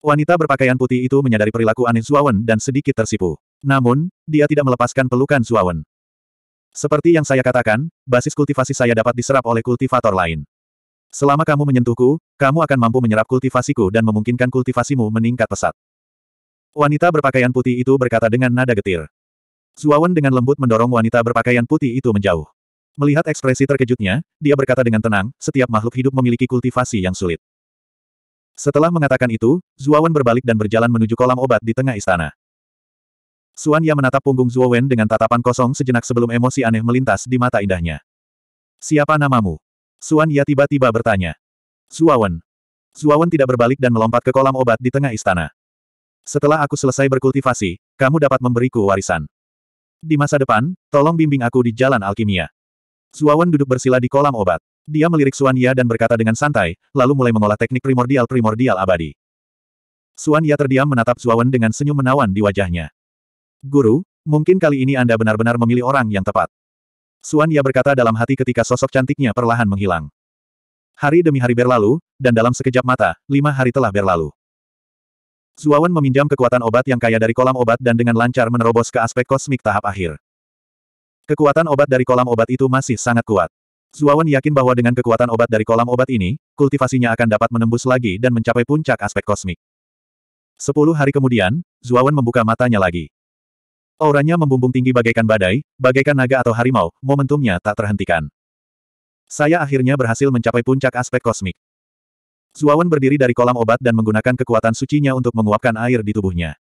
Wanita berpakaian putih itu menyadari perilaku aneh Zuawan dan sedikit tersipu. Namun, dia tidak melepaskan pelukan Zuawan. Seperti yang saya katakan, basis kultivasi saya dapat diserap oleh kultivator lain. Selama kamu menyentuhku, kamu akan mampu menyerap kultivasiku dan memungkinkan kultivasimu meningkat pesat. Wanita berpakaian putih itu berkata dengan nada getir. Zuawan dengan lembut mendorong wanita berpakaian putih itu menjauh. Melihat ekspresi terkejutnya, dia berkata dengan tenang, setiap makhluk hidup memiliki kultivasi yang sulit. Setelah mengatakan itu, Zuowen berbalik dan berjalan menuju kolam obat di tengah istana. Suan Ya menatap punggung Zuowen dengan tatapan kosong sejenak sebelum emosi aneh melintas di mata indahnya. Siapa namamu? Suan Ya tiba-tiba bertanya. Zuowen. Zuowen tidak berbalik dan melompat ke kolam obat di tengah istana. Setelah aku selesai berkultivasi, kamu dapat memberiku warisan. Di masa depan, tolong bimbing aku di jalan alkimia. Suawan duduk bersila di kolam obat. Dia melirik Suan Ya dan berkata dengan santai, lalu mulai mengolah teknik primordial-primordial abadi. Suan Ya terdiam menatap Suawan dengan senyum menawan di wajahnya. Guru, mungkin kali ini Anda benar-benar memilih orang yang tepat. Suan Ya berkata dalam hati ketika sosok cantiknya perlahan menghilang. Hari demi hari berlalu, dan dalam sekejap mata, lima hari telah berlalu. Zuawan meminjam kekuatan obat yang kaya dari kolam obat dan dengan lancar menerobos ke aspek kosmik tahap akhir. Kekuatan obat dari kolam obat itu masih sangat kuat. Zuawan yakin bahwa dengan kekuatan obat dari kolam obat ini, kultivasinya akan dapat menembus lagi dan mencapai puncak aspek kosmik. Sepuluh hari kemudian, Zuawan membuka matanya lagi. Auranya membumbung tinggi bagaikan badai, bagaikan naga atau harimau, momentumnya tak terhentikan. Saya akhirnya berhasil mencapai puncak aspek kosmik. Zuawan berdiri dari kolam obat dan menggunakan kekuatan sucinya untuk menguapkan air di tubuhnya.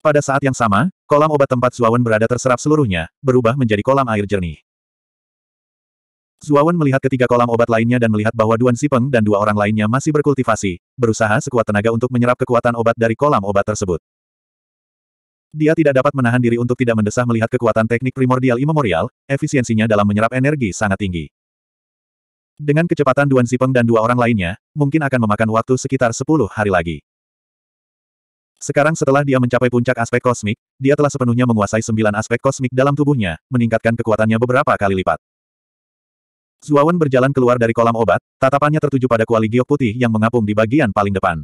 Pada saat yang sama, kolam obat tempat Zuawan berada terserap seluruhnya, berubah menjadi kolam air jernih. Zuawan melihat ketiga kolam obat lainnya dan melihat bahwa Duan Sipeng dan dua orang lainnya masih berkultivasi, berusaha sekuat tenaga untuk menyerap kekuatan obat dari kolam obat tersebut. Dia tidak dapat menahan diri untuk tidak mendesah melihat kekuatan teknik primordial imemorial, efisiensinya dalam menyerap energi sangat tinggi. Dengan kecepatan Duan Sipeng dan dua orang lainnya, mungkin akan memakan waktu sekitar 10 hari lagi. Sekarang setelah dia mencapai puncak aspek kosmik, dia telah sepenuhnya menguasai sembilan aspek kosmik dalam tubuhnya, meningkatkan kekuatannya beberapa kali lipat. Zuawan berjalan keluar dari kolam obat, tatapannya tertuju pada kuali giok putih yang mengapung di bagian paling depan.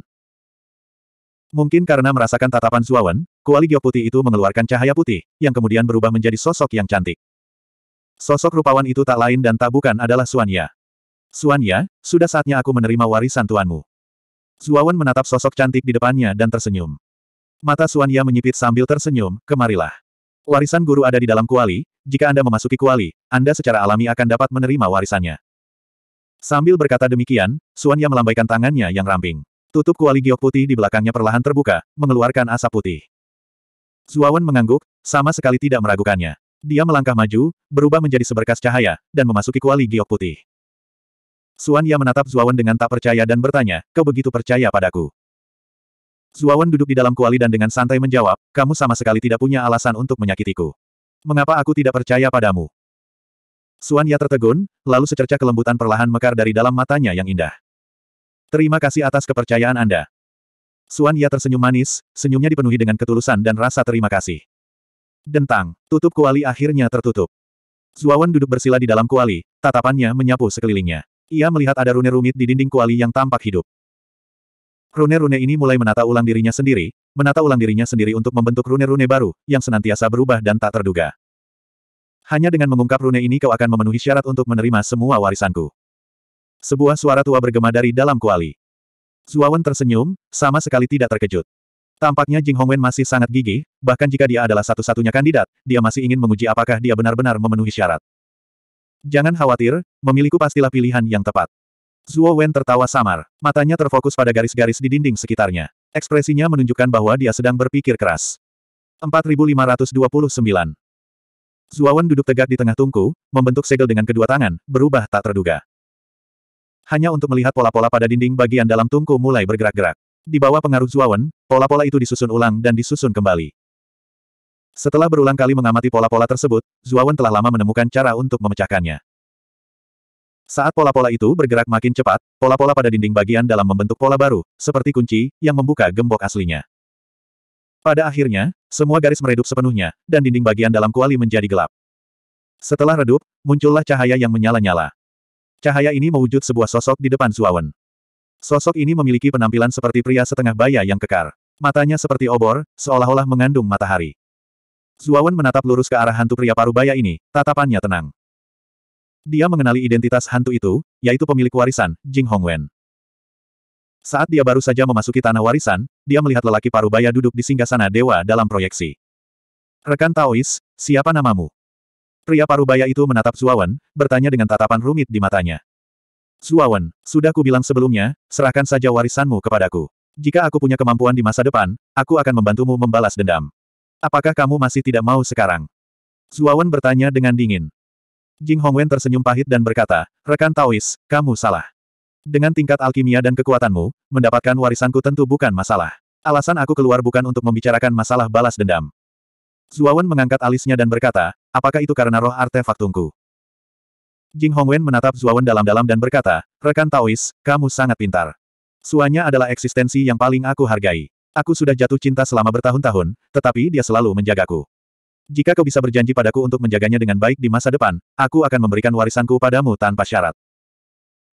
Mungkin karena merasakan tatapan Zuawan, kuali giok putih itu mengeluarkan cahaya putih, yang kemudian berubah menjadi sosok yang cantik. Sosok rupawan itu tak lain dan tak bukan adalah Suanya. Suanya, sudah saatnya aku menerima warisan tuanmu. Zuawan menatap sosok cantik di depannya dan tersenyum. Mata Suan Suanya menyipit sambil tersenyum, kemarilah. Warisan guru ada di dalam kuali, jika Anda memasuki kuali, Anda secara alami akan dapat menerima warisannya. Sambil berkata demikian, Suan Suanya melambaikan tangannya yang ramping. Tutup kuali giok putih di belakangnya perlahan terbuka, mengeluarkan asap putih. Zuawan mengangguk, sama sekali tidak meragukannya. Dia melangkah maju, berubah menjadi seberkas cahaya, dan memasuki kuali giok putih. Suan Ya menatap Zuawan dengan tak percaya dan bertanya, kau begitu percaya padaku. Zuawan duduk di dalam kuali dan dengan santai menjawab, kamu sama sekali tidak punya alasan untuk menyakitiku. Mengapa aku tidak percaya padamu? Suan Ya tertegun, lalu secerca kelembutan perlahan mekar dari dalam matanya yang indah. Terima kasih atas kepercayaan Anda. Suan Ya tersenyum manis, senyumnya dipenuhi dengan ketulusan dan rasa terima kasih. Dentang, tutup kuali akhirnya tertutup. Zuawan duduk bersila di dalam kuali, tatapannya menyapu sekelilingnya. Ia melihat ada rune rumit di dinding kuali yang tampak hidup. Rune-rune ini mulai menata ulang dirinya sendiri, menata ulang dirinya sendiri untuk membentuk rune-rune baru, yang senantiasa berubah dan tak terduga. Hanya dengan mengungkap rune ini kau akan memenuhi syarat untuk menerima semua warisanku. Sebuah suara tua bergema dari dalam kuali. Zuawan tersenyum, sama sekali tidak terkejut. Tampaknya Jing Hongwen masih sangat gigih, bahkan jika dia adalah satu-satunya kandidat, dia masih ingin menguji apakah dia benar-benar memenuhi syarat. Jangan khawatir, memilihku pastilah pilihan yang tepat. Zuo Wen tertawa samar, matanya terfokus pada garis-garis di dinding sekitarnya. Ekspresinya menunjukkan bahwa dia sedang berpikir keras. 4529 Wen duduk tegak di tengah tungku, membentuk segel dengan kedua tangan, berubah tak terduga. Hanya untuk melihat pola-pola pada dinding bagian dalam tungku mulai bergerak-gerak. Di bawah pengaruh Wen, pola-pola itu disusun ulang dan disusun kembali. Setelah berulang kali mengamati pola-pola tersebut, Zuawan telah lama menemukan cara untuk memecahkannya. Saat pola-pola itu bergerak makin cepat, pola-pola pada dinding bagian dalam membentuk pola baru, seperti kunci, yang membuka gembok aslinya. Pada akhirnya, semua garis meredup sepenuhnya, dan dinding bagian dalam kuali menjadi gelap. Setelah redup, muncullah cahaya yang menyala-nyala. Cahaya ini mewujud sebuah sosok di depan Suawen. Sosok ini memiliki penampilan seperti pria setengah baya yang kekar. Matanya seperti obor, seolah-olah mengandung matahari. Zuawan menatap lurus ke arah hantu pria paruh baya ini, tatapannya tenang. Dia mengenali identitas hantu itu, yaitu pemilik warisan, Jing Hongwen. Saat dia baru saja memasuki tanah warisan, dia melihat lelaki parubaya duduk di singgasana dewa dalam proyeksi. Rekan Taois, siapa namamu? Pria parubaya itu menatap Zuawan, bertanya dengan tatapan rumit di matanya. Zuawan, sudah kubilang sebelumnya, serahkan saja warisanmu kepadaku. Jika aku punya kemampuan di masa depan, aku akan membantumu membalas dendam. Apakah kamu masih tidak mau sekarang? Zuawan bertanya dengan dingin. Jing Hongwen tersenyum pahit dan berkata, rekan Taois, kamu salah. Dengan tingkat alkimia dan kekuatanmu, mendapatkan warisanku tentu bukan masalah. Alasan aku keluar bukan untuk membicarakan masalah balas dendam. Zuawan mengangkat alisnya dan berkata, apakah itu karena roh artefak tungku? Jing Hongwen menatap Zuawan dalam-dalam dan berkata, rekan Taois, kamu sangat pintar. Suanya adalah eksistensi yang paling aku hargai. Aku sudah jatuh cinta selama bertahun-tahun, tetapi dia selalu menjagaku. Jika kau bisa berjanji padaku untuk menjaganya dengan baik di masa depan, aku akan memberikan warisanku padamu tanpa syarat.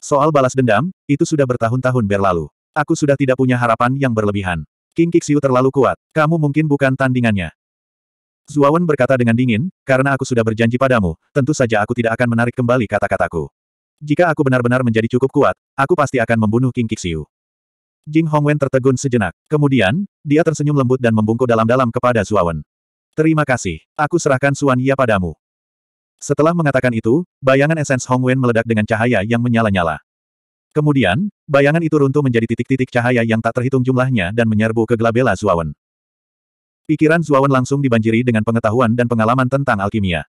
Soal balas dendam, itu sudah bertahun-tahun berlalu. Aku sudah tidak punya harapan yang berlebihan. King Kixiu terlalu kuat, kamu mungkin bukan tandingannya. Zuawan berkata dengan dingin, karena aku sudah berjanji padamu, tentu saja aku tidak akan menarik kembali kata-kataku. Jika aku benar-benar menjadi cukup kuat, aku pasti akan membunuh King Kixiu. Jing Hongwen tertegun sejenak. Kemudian, dia tersenyum lembut dan membungkuk dalam-dalam kepada Zuawan. Terima kasih. Aku serahkan Suan Ya padamu. Setelah mengatakan itu, bayangan esens Hong Wen meledak dengan cahaya yang menyala-nyala. Kemudian, bayangan itu runtuh menjadi titik-titik cahaya yang tak terhitung jumlahnya dan menyerbu ke Glabella Zuawan. Pikiran Zuawan langsung dibanjiri dengan pengetahuan dan pengalaman tentang alkimia.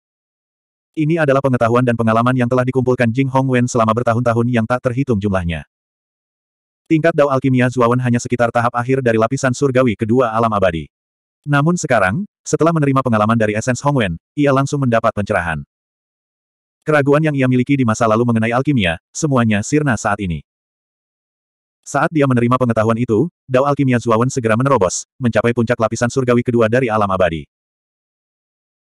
Ini adalah pengetahuan dan pengalaman yang telah dikumpulkan Jing Hong Wen selama bertahun-tahun yang tak terhitung jumlahnya. Tingkat Dao Alkimia Zuawan hanya sekitar tahap akhir dari lapisan surgawi kedua alam abadi. Namun sekarang, setelah menerima pengalaman dari esens Hongwen, ia langsung mendapat pencerahan. Keraguan yang ia miliki di masa lalu mengenai alkimia, semuanya sirna saat ini. Saat dia menerima pengetahuan itu, Dao Alkimia Zuawan segera menerobos, mencapai puncak lapisan surgawi kedua dari alam abadi.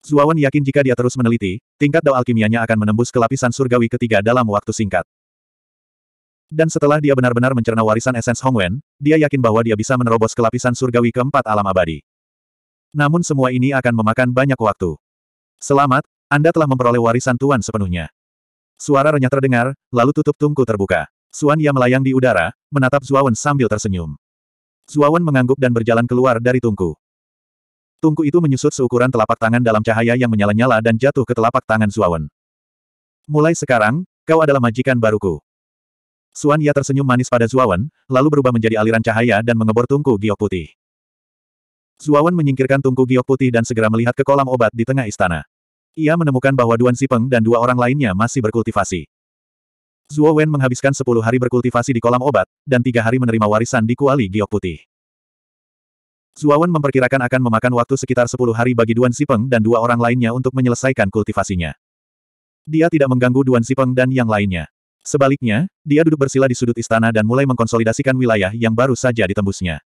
Zuawan yakin jika dia terus meneliti, tingkat Dao Alkimianya akan menembus ke lapisan surgawi ketiga dalam waktu singkat. Dan setelah dia benar-benar mencerna warisan esens Hongwen, dia yakin bahwa dia bisa menerobos ke lapisan surgawi keempat alam abadi. Namun semua ini akan memakan banyak waktu. Selamat, Anda telah memperoleh warisan Tuan sepenuhnya. Suara renyah terdengar, lalu tutup tungku terbuka. Suan Ya melayang di udara, menatap Zuawan sambil tersenyum. Zuawan mengangguk dan berjalan keluar dari tungku. Tungku itu menyusut seukuran telapak tangan dalam cahaya yang menyala-nyala dan jatuh ke telapak tangan Zuawan. Mulai sekarang, kau adalah majikan baruku. Suan Ya tersenyum manis pada Zuawan, lalu berubah menjadi aliran cahaya dan mengebor tungku giok putih. Zuawan menyingkirkan tungku giok putih dan segera melihat ke kolam obat di tengah istana. Ia menemukan bahwa Duan Sipeng dan dua orang lainnya masih berkultivasi. Zuo menghabiskan sepuluh hari berkultivasi di kolam obat, dan tiga hari menerima warisan di kuali giok putih. Zuo memperkirakan akan memakan waktu sekitar sepuluh hari bagi Duan Sipeng dan dua orang lainnya untuk menyelesaikan kultivasinya. Dia tidak mengganggu Duan Sipeng dan yang lainnya. Sebaliknya, dia duduk bersila di sudut istana dan mulai mengkonsolidasikan wilayah yang baru saja ditembusnya.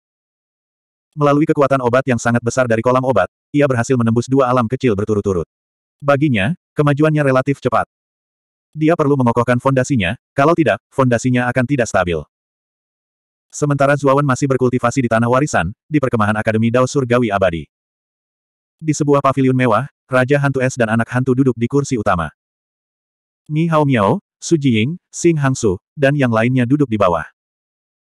Melalui kekuatan obat yang sangat besar dari kolam obat, ia berhasil menembus dua alam kecil berturut-turut. Baginya, kemajuannya relatif cepat. Dia perlu mengokohkan fondasinya, kalau tidak, fondasinya akan tidak stabil. Sementara Zuawan masih berkultivasi di tanah warisan, di perkemahan Akademi Dao Surgawi Abadi. Di sebuah pavilion mewah, Raja Hantu Es dan anak hantu duduk di kursi utama. Mi Hao Miao, Su Jiying, Sing Su, dan yang lainnya duduk di bawah.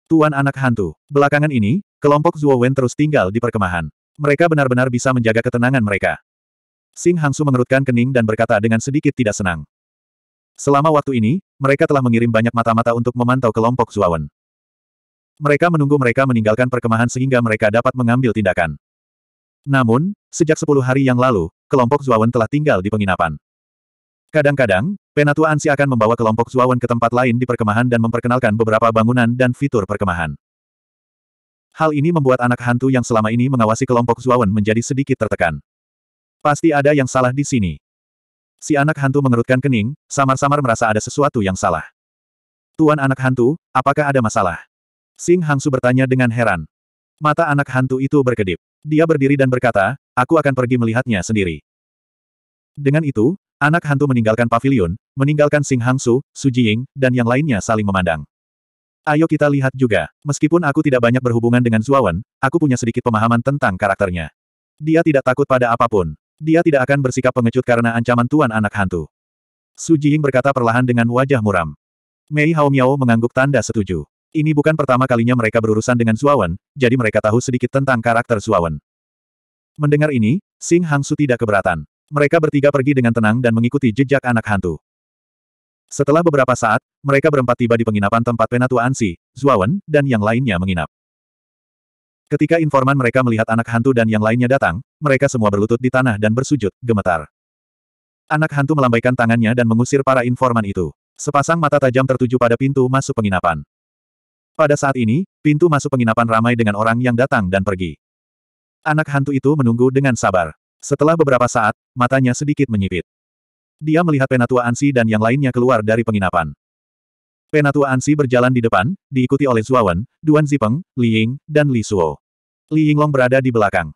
Tuan anak hantu, belakangan ini, Kelompok Zuo Wen terus tinggal di perkemahan. Mereka benar-benar bisa menjaga ketenangan mereka. Sing Hangsu mengerutkan kening dan berkata dengan sedikit tidak senang. Selama waktu ini, mereka telah mengirim banyak mata-mata untuk memantau kelompok Wen. Mereka menunggu mereka meninggalkan perkemahan sehingga mereka dapat mengambil tindakan. Namun, sejak sepuluh hari yang lalu, kelompok Wen telah tinggal di penginapan. Kadang-kadang, Penatua Ansi akan membawa kelompok Zuawan ke tempat lain di perkemahan dan memperkenalkan beberapa bangunan dan fitur perkemahan. Hal ini membuat anak hantu yang selama ini mengawasi kelompok Zuawan menjadi sedikit tertekan. Pasti ada yang salah di sini. Si anak hantu mengerutkan kening, samar-samar merasa ada sesuatu yang salah. Tuan anak hantu, apakah ada masalah? Sing Hangsu bertanya dengan heran. Mata anak hantu itu berkedip. Dia berdiri dan berkata, aku akan pergi melihatnya sendiri. Dengan itu, anak hantu meninggalkan pavilion, meninggalkan Sing Hangsu, Su Jiying, dan yang lainnya saling memandang. Ayo kita lihat juga, meskipun aku tidak banyak berhubungan dengan Zuawan, aku punya sedikit pemahaman tentang karakternya. Dia tidak takut pada apapun. Dia tidak akan bersikap pengecut karena ancaman tuan anak hantu. Su Jing berkata perlahan dengan wajah muram. Mei Hao Miao mengangguk tanda setuju. Ini bukan pertama kalinya mereka berurusan dengan Zuawan, jadi mereka tahu sedikit tentang karakter Zuawan. Mendengar ini, Sing Hangsu tidak keberatan. Mereka bertiga pergi dengan tenang dan mengikuti jejak anak hantu. Setelah beberapa saat, mereka berempat tiba di penginapan tempat penatua Ansi, Zuawan, dan yang lainnya menginap. Ketika informan mereka melihat anak hantu dan yang lainnya datang, mereka semua berlutut di tanah dan bersujud, gemetar. Anak hantu melambaikan tangannya dan mengusir para informan itu. Sepasang mata tajam tertuju pada pintu masuk penginapan. Pada saat ini, pintu masuk penginapan ramai dengan orang yang datang dan pergi. Anak hantu itu menunggu dengan sabar. Setelah beberapa saat, matanya sedikit menyipit dia melihat Penatua Ansi dan yang lainnya keluar dari penginapan. Penatua Ansi berjalan di depan, diikuti oleh Zuawan, Duan Zipeng, Li Ying, dan Li Suo. Li Yinglong berada di belakang.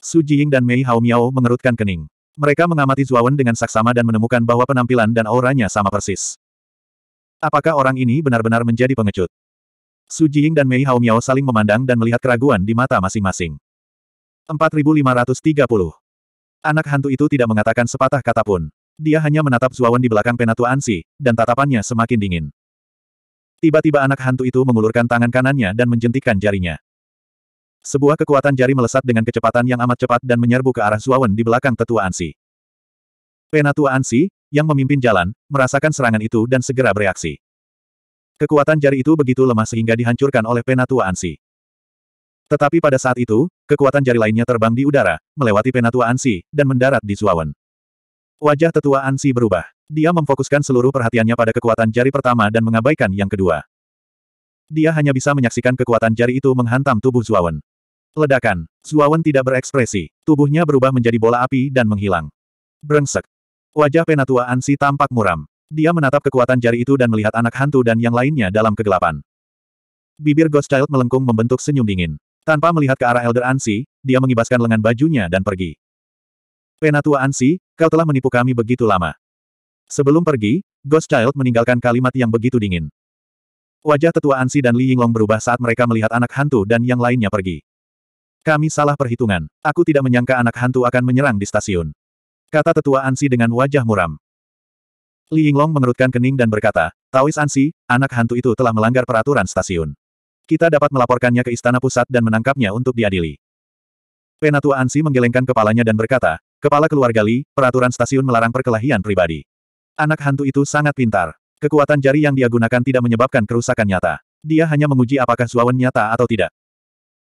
Su Jiying dan Mei Hao Miao mengerutkan kening. Mereka mengamati Zuawan dengan saksama dan menemukan bahwa penampilan dan auranya sama persis. Apakah orang ini benar-benar menjadi pengecut? Su Jiying dan Mei Hao Miao saling memandang dan melihat keraguan di mata masing-masing. 4530. Anak hantu itu tidak mengatakan sepatah kata pun. Dia hanya menatap Zuawan di belakang Penatua Ansi, dan tatapannya semakin dingin. Tiba-tiba anak hantu itu mengulurkan tangan kanannya dan menjentikkan jarinya. Sebuah kekuatan jari melesat dengan kecepatan yang amat cepat dan menyerbu ke arah Zuawan di belakang tetua Ansi. Penatua Ansi, yang memimpin jalan, merasakan serangan itu dan segera bereaksi. Kekuatan jari itu begitu lemah sehingga dihancurkan oleh Penatua Ansi. Tetapi pada saat itu, kekuatan jari lainnya terbang di udara, melewati Penatua Ansi, dan mendarat di Zuawan. Wajah tetua Ansi berubah. Dia memfokuskan seluruh perhatiannya pada kekuatan jari pertama dan mengabaikan yang kedua. Dia hanya bisa menyaksikan kekuatan jari itu menghantam tubuh Zuawan. Ledakan. Zuawan tidak berekspresi. Tubuhnya berubah menjadi bola api dan menghilang. Brengsek. Wajah penatua Ansi tampak muram. Dia menatap kekuatan jari itu dan melihat anak hantu dan yang lainnya dalam kegelapan. Bibir Ghost Child melengkung membentuk senyum dingin. Tanpa melihat ke arah Elder Ansi, dia mengibaskan lengan bajunya dan pergi. Penatua Ansi, kau telah menipu kami begitu lama. Sebelum pergi, Ghost Child meninggalkan kalimat yang begitu dingin. Wajah tetua Ansi dan Li Yinglong berubah saat mereka melihat anak hantu dan yang lainnya pergi. Kami salah perhitungan. Aku tidak menyangka anak hantu akan menyerang di stasiun. Kata tetua Ansi dengan wajah muram. Li Yinglong mengerutkan kening dan berkata, Taois Ansi, anak hantu itu telah melanggar peraturan stasiun. Kita dapat melaporkannya ke istana pusat dan menangkapnya untuk diadili. Penatua Ansi menggelengkan kepalanya dan berkata, Kepala keluarga Li, peraturan stasiun melarang perkelahian pribadi. Anak hantu itu sangat pintar. Kekuatan jari yang dia gunakan tidak menyebabkan kerusakan nyata. Dia hanya menguji apakah Zuawan nyata atau tidak.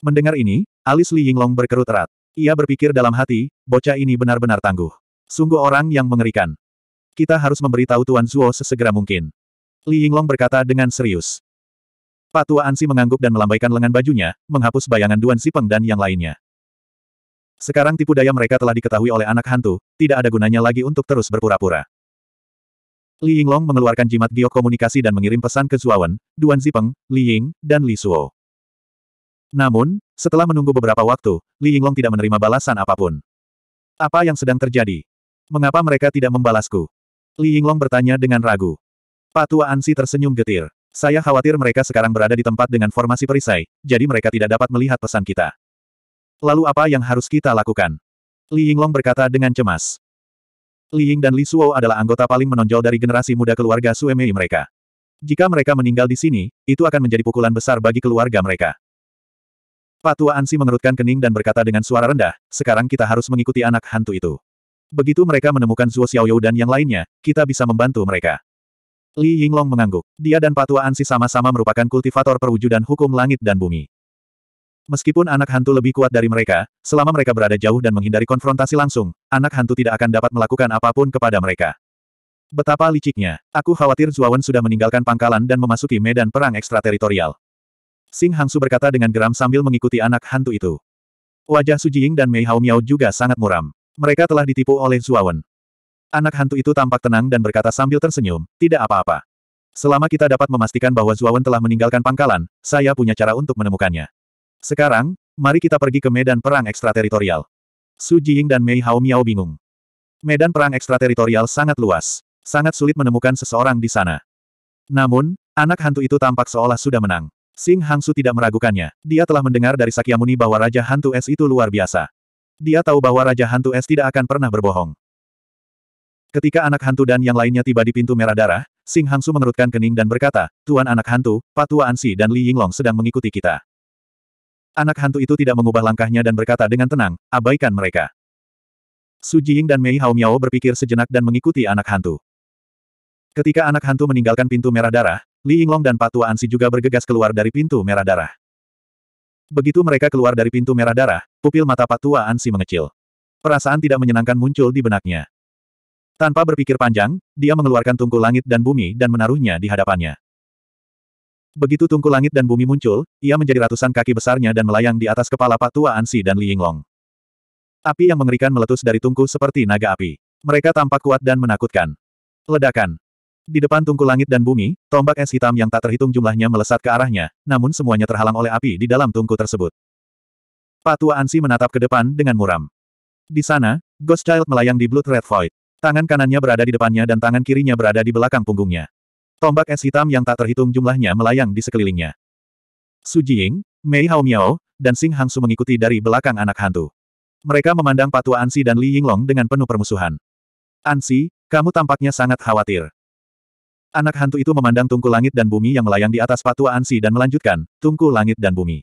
Mendengar ini, alis Li Yinglong berkerut erat. Ia berpikir dalam hati, bocah ini benar-benar tangguh. Sungguh orang yang mengerikan. Kita harus memberitahu Tuan Zuo sesegera mungkin. Li Yinglong berkata dengan serius. Pak Tua Ansi mengangguk dan melambaikan lengan bajunya, menghapus bayangan Duan Sipeng dan yang lainnya. Sekarang tipu daya mereka telah diketahui oleh anak hantu, tidak ada gunanya lagi untuk terus berpura-pura. Li Yinglong mengeluarkan jimat giok komunikasi dan mengirim pesan ke Zuawan, Duan Zipeng, Li Ying, dan Li Suo. Namun, setelah menunggu beberapa waktu, Li Yinglong tidak menerima balasan apapun. Apa yang sedang terjadi? Mengapa mereka tidak membalasku? Li Yinglong bertanya dengan ragu. Patua Ansi tersenyum getir. Saya khawatir mereka sekarang berada di tempat dengan formasi perisai, jadi mereka tidak dapat melihat pesan kita. Lalu apa yang harus kita lakukan? Li Yinglong berkata dengan cemas. Li Ying dan Li Suo adalah anggota paling menonjol dari generasi muda keluarga Suemei mereka. Jika mereka meninggal di sini, itu akan menjadi pukulan besar bagi keluarga mereka. Patua Ansi mengerutkan kening dan berkata dengan suara rendah, sekarang kita harus mengikuti anak hantu itu. Begitu mereka menemukan Zhuo Xiaoyou dan yang lainnya, kita bisa membantu mereka. Li Yinglong mengangguk. Dia dan Patua Ansi sama-sama merupakan kultivator perwujudan hukum langit dan bumi. Meskipun anak hantu lebih kuat dari mereka, selama mereka berada jauh dan menghindari konfrontasi langsung, anak hantu tidak akan dapat melakukan apapun kepada mereka. Betapa liciknya, aku khawatir Zuawan sudah meninggalkan pangkalan dan memasuki medan perang ekstrateritorial. Sing Hangsu berkata dengan geram sambil mengikuti anak hantu itu. Wajah Su Jiying dan Mei Hao Miao juga sangat muram. Mereka telah ditipu oleh Zuawan. Anak hantu itu tampak tenang dan berkata sambil tersenyum, tidak apa-apa. Selama kita dapat memastikan bahwa Zuawan telah meninggalkan pangkalan, saya punya cara untuk menemukannya. Sekarang, mari kita pergi ke medan perang ekstrateritorial. Su Jing dan Mei Hao Miao bingung. Medan perang ekstrateritorial sangat luas. Sangat sulit menemukan seseorang di sana. Namun, anak hantu itu tampak seolah sudah menang. Sing Hangsu tidak meragukannya. Dia telah mendengar dari Sakyamuni bahwa Raja Hantu Es itu luar biasa. Dia tahu bahwa Raja Hantu Es tidak akan pernah berbohong. Ketika anak hantu dan yang lainnya tiba di pintu merah darah, Sing Hangsu mengerutkan kening dan berkata, Tuan anak hantu, Patua Ansi dan Li Yinglong sedang mengikuti kita. Anak hantu itu tidak mengubah langkahnya dan berkata dengan tenang, abaikan mereka. Su Jiying dan Mei Hao Miao berpikir sejenak dan mengikuti anak hantu. Ketika anak hantu meninggalkan pintu merah darah, Li Yinglong dan Patua Ansi juga bergegas keluar dari pintu merah darah. Begitu mereka keluar dari pintu merah darah, pupil mata Patua Ansi mengecil. Perasaan tidak menyenangkan muncul di benaknya. Tanpa berpikir panjang, dia mengeluarkan tungku langit dan bumi dan menaruhnya di hadapannya. Begitu tungku langit dan bumi muncul, ia menjadi ratusan kaki besarnya dan melayang di atas kepala Pak Tua Ansi dan Li Yinglong. Api yang mengerikan meletus dari tungku seperti naga api. Mereka tampak kuat dan menakutkan. Ledakan. Di depan tungku langit dan bumi, tombak es hitam yang tak terhitung jumlahnya melesat ke arahnya, namun semuanya terhalang oleh api di dalam tungku tersebut. Pak Tua Ansi menatap ke depan dengan muram. Di sana, Ghost Child melayang di Blood Red Void. Tangan kanannya berada di depannya dan tangan kirinya berada di belakang punggungnya. Tombak es hitam yang tak terhitung jumlahnya melayang di sekelilingnya. Su Jiying, Mei Hao Miao, dan Sing Hangsu mengikuti dari belakang anak hantu. Mereka memandang Patua Ansi dan Li Yinglong dengan penuh permusuhan. Ansi, kamu tampaknya sangat khawatir. Anak hantu itu memandang tungku langit dan bumi yang melayang di atas Patua Ansi dan melanjutkan, tungku langit dan bumi.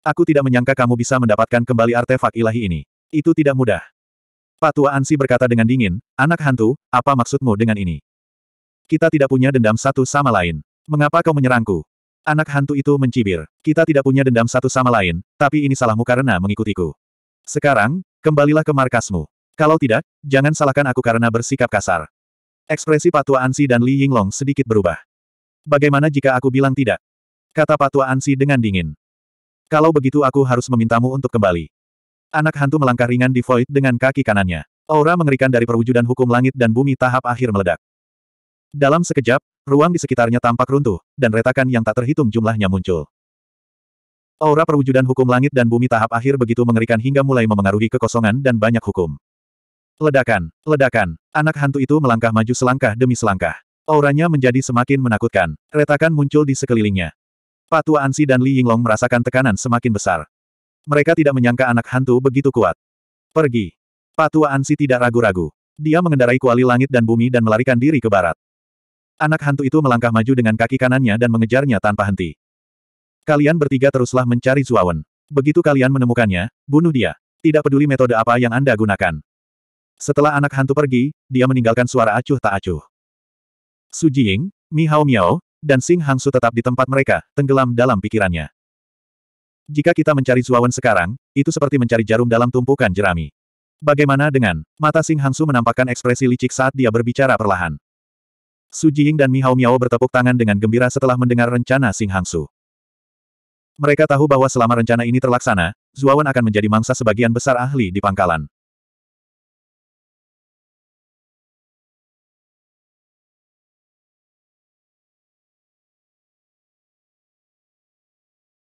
Aku tidak menyangka kamu bisa mendapatkan kembali artefak ilahi ini. Itu tidak mudah. Patua Ansi berkata dengan dingin, anak hantu, apa maksudmu dengan ini? Kita tidak punya dendam satu sama lain. Mengapa kau menyerangku? Anak hantu itu mencibir. Kita tidak punya dendam satu sama lain, tapi ini salahmu karena mengikutiku. Sekarang, kembalilah ke markasmu. Kalau tidak, jangan salahkan aku karena bersikap kasar. Ekspresi Patua Ansi dan Li Yinglong sedikit berubah. Bagaimana jika aku bilang tidak? Kata Patua Ansi dengan dingin. Kalau begitu aku harus memintamu untuk kembali. Anak hantu melangkah ringan di void dengan kaki kanannya. Aura mengerikan dari perwujudan hukum langit dan bumi tahap akhir meledak. Dalam sekejap, ruang di sekitarnya tampak runtuh, dan retakan yang tak terhitung jumlahnya muncul. Aura perwujudan hukum langit dan bumi tahap akhir begitu mengerikan hingga mulai memengaruhi kekosongan dan banyak hukum. Ledakan, ledakan, anak hantu itu melangkah maju selangkah demi selangkah. Auranya menjadi semakin menakutkan. Retakan muncul di sekelilingnya. Patua Ansi dan Li Yinglong merasakan tekanan semakin besar. Mereka tidak menyangka anak hantu begitu kuat. Pergi. Patua Ansi tidak ragu-ragu. Dia mengendarai kuali langit dan bumi dan melarikan diri ke barat. Anak hantu itu melangkah maju dengan kaki kanannya dan mengejarnya tanpa henti. Kalian bertiga teruslah mencari Zuawan. Begitu kalian menemukannya, bunuh dia. Tidak peduli metode apa yang Anda gunakan. Setelah anak hantu pergi, dia meninggalkan suara acuh tak acuh. Su Jiying, Mi Hao Miao, dan Sing Hangsu tetap di tempat mereka, tenggelam dalam pikirannya. Jika kita mencari Zuawan sekarang, itu seperti mencari jarum dalam tumpukan jerami. Bagaimana dengan mata Sing Hangsu menampakkan ekspresi licik saat dia berbicara perlahan. Su Jing dan Mihao Miao bertepuk tangan dengan gembira setelah mendengar rencana Sing Hangsu. Mereka tahu bahwa selama rencana ini terlaksana, Zuawan akan menjadi mangsa sebagian besar ahli di pangkalan.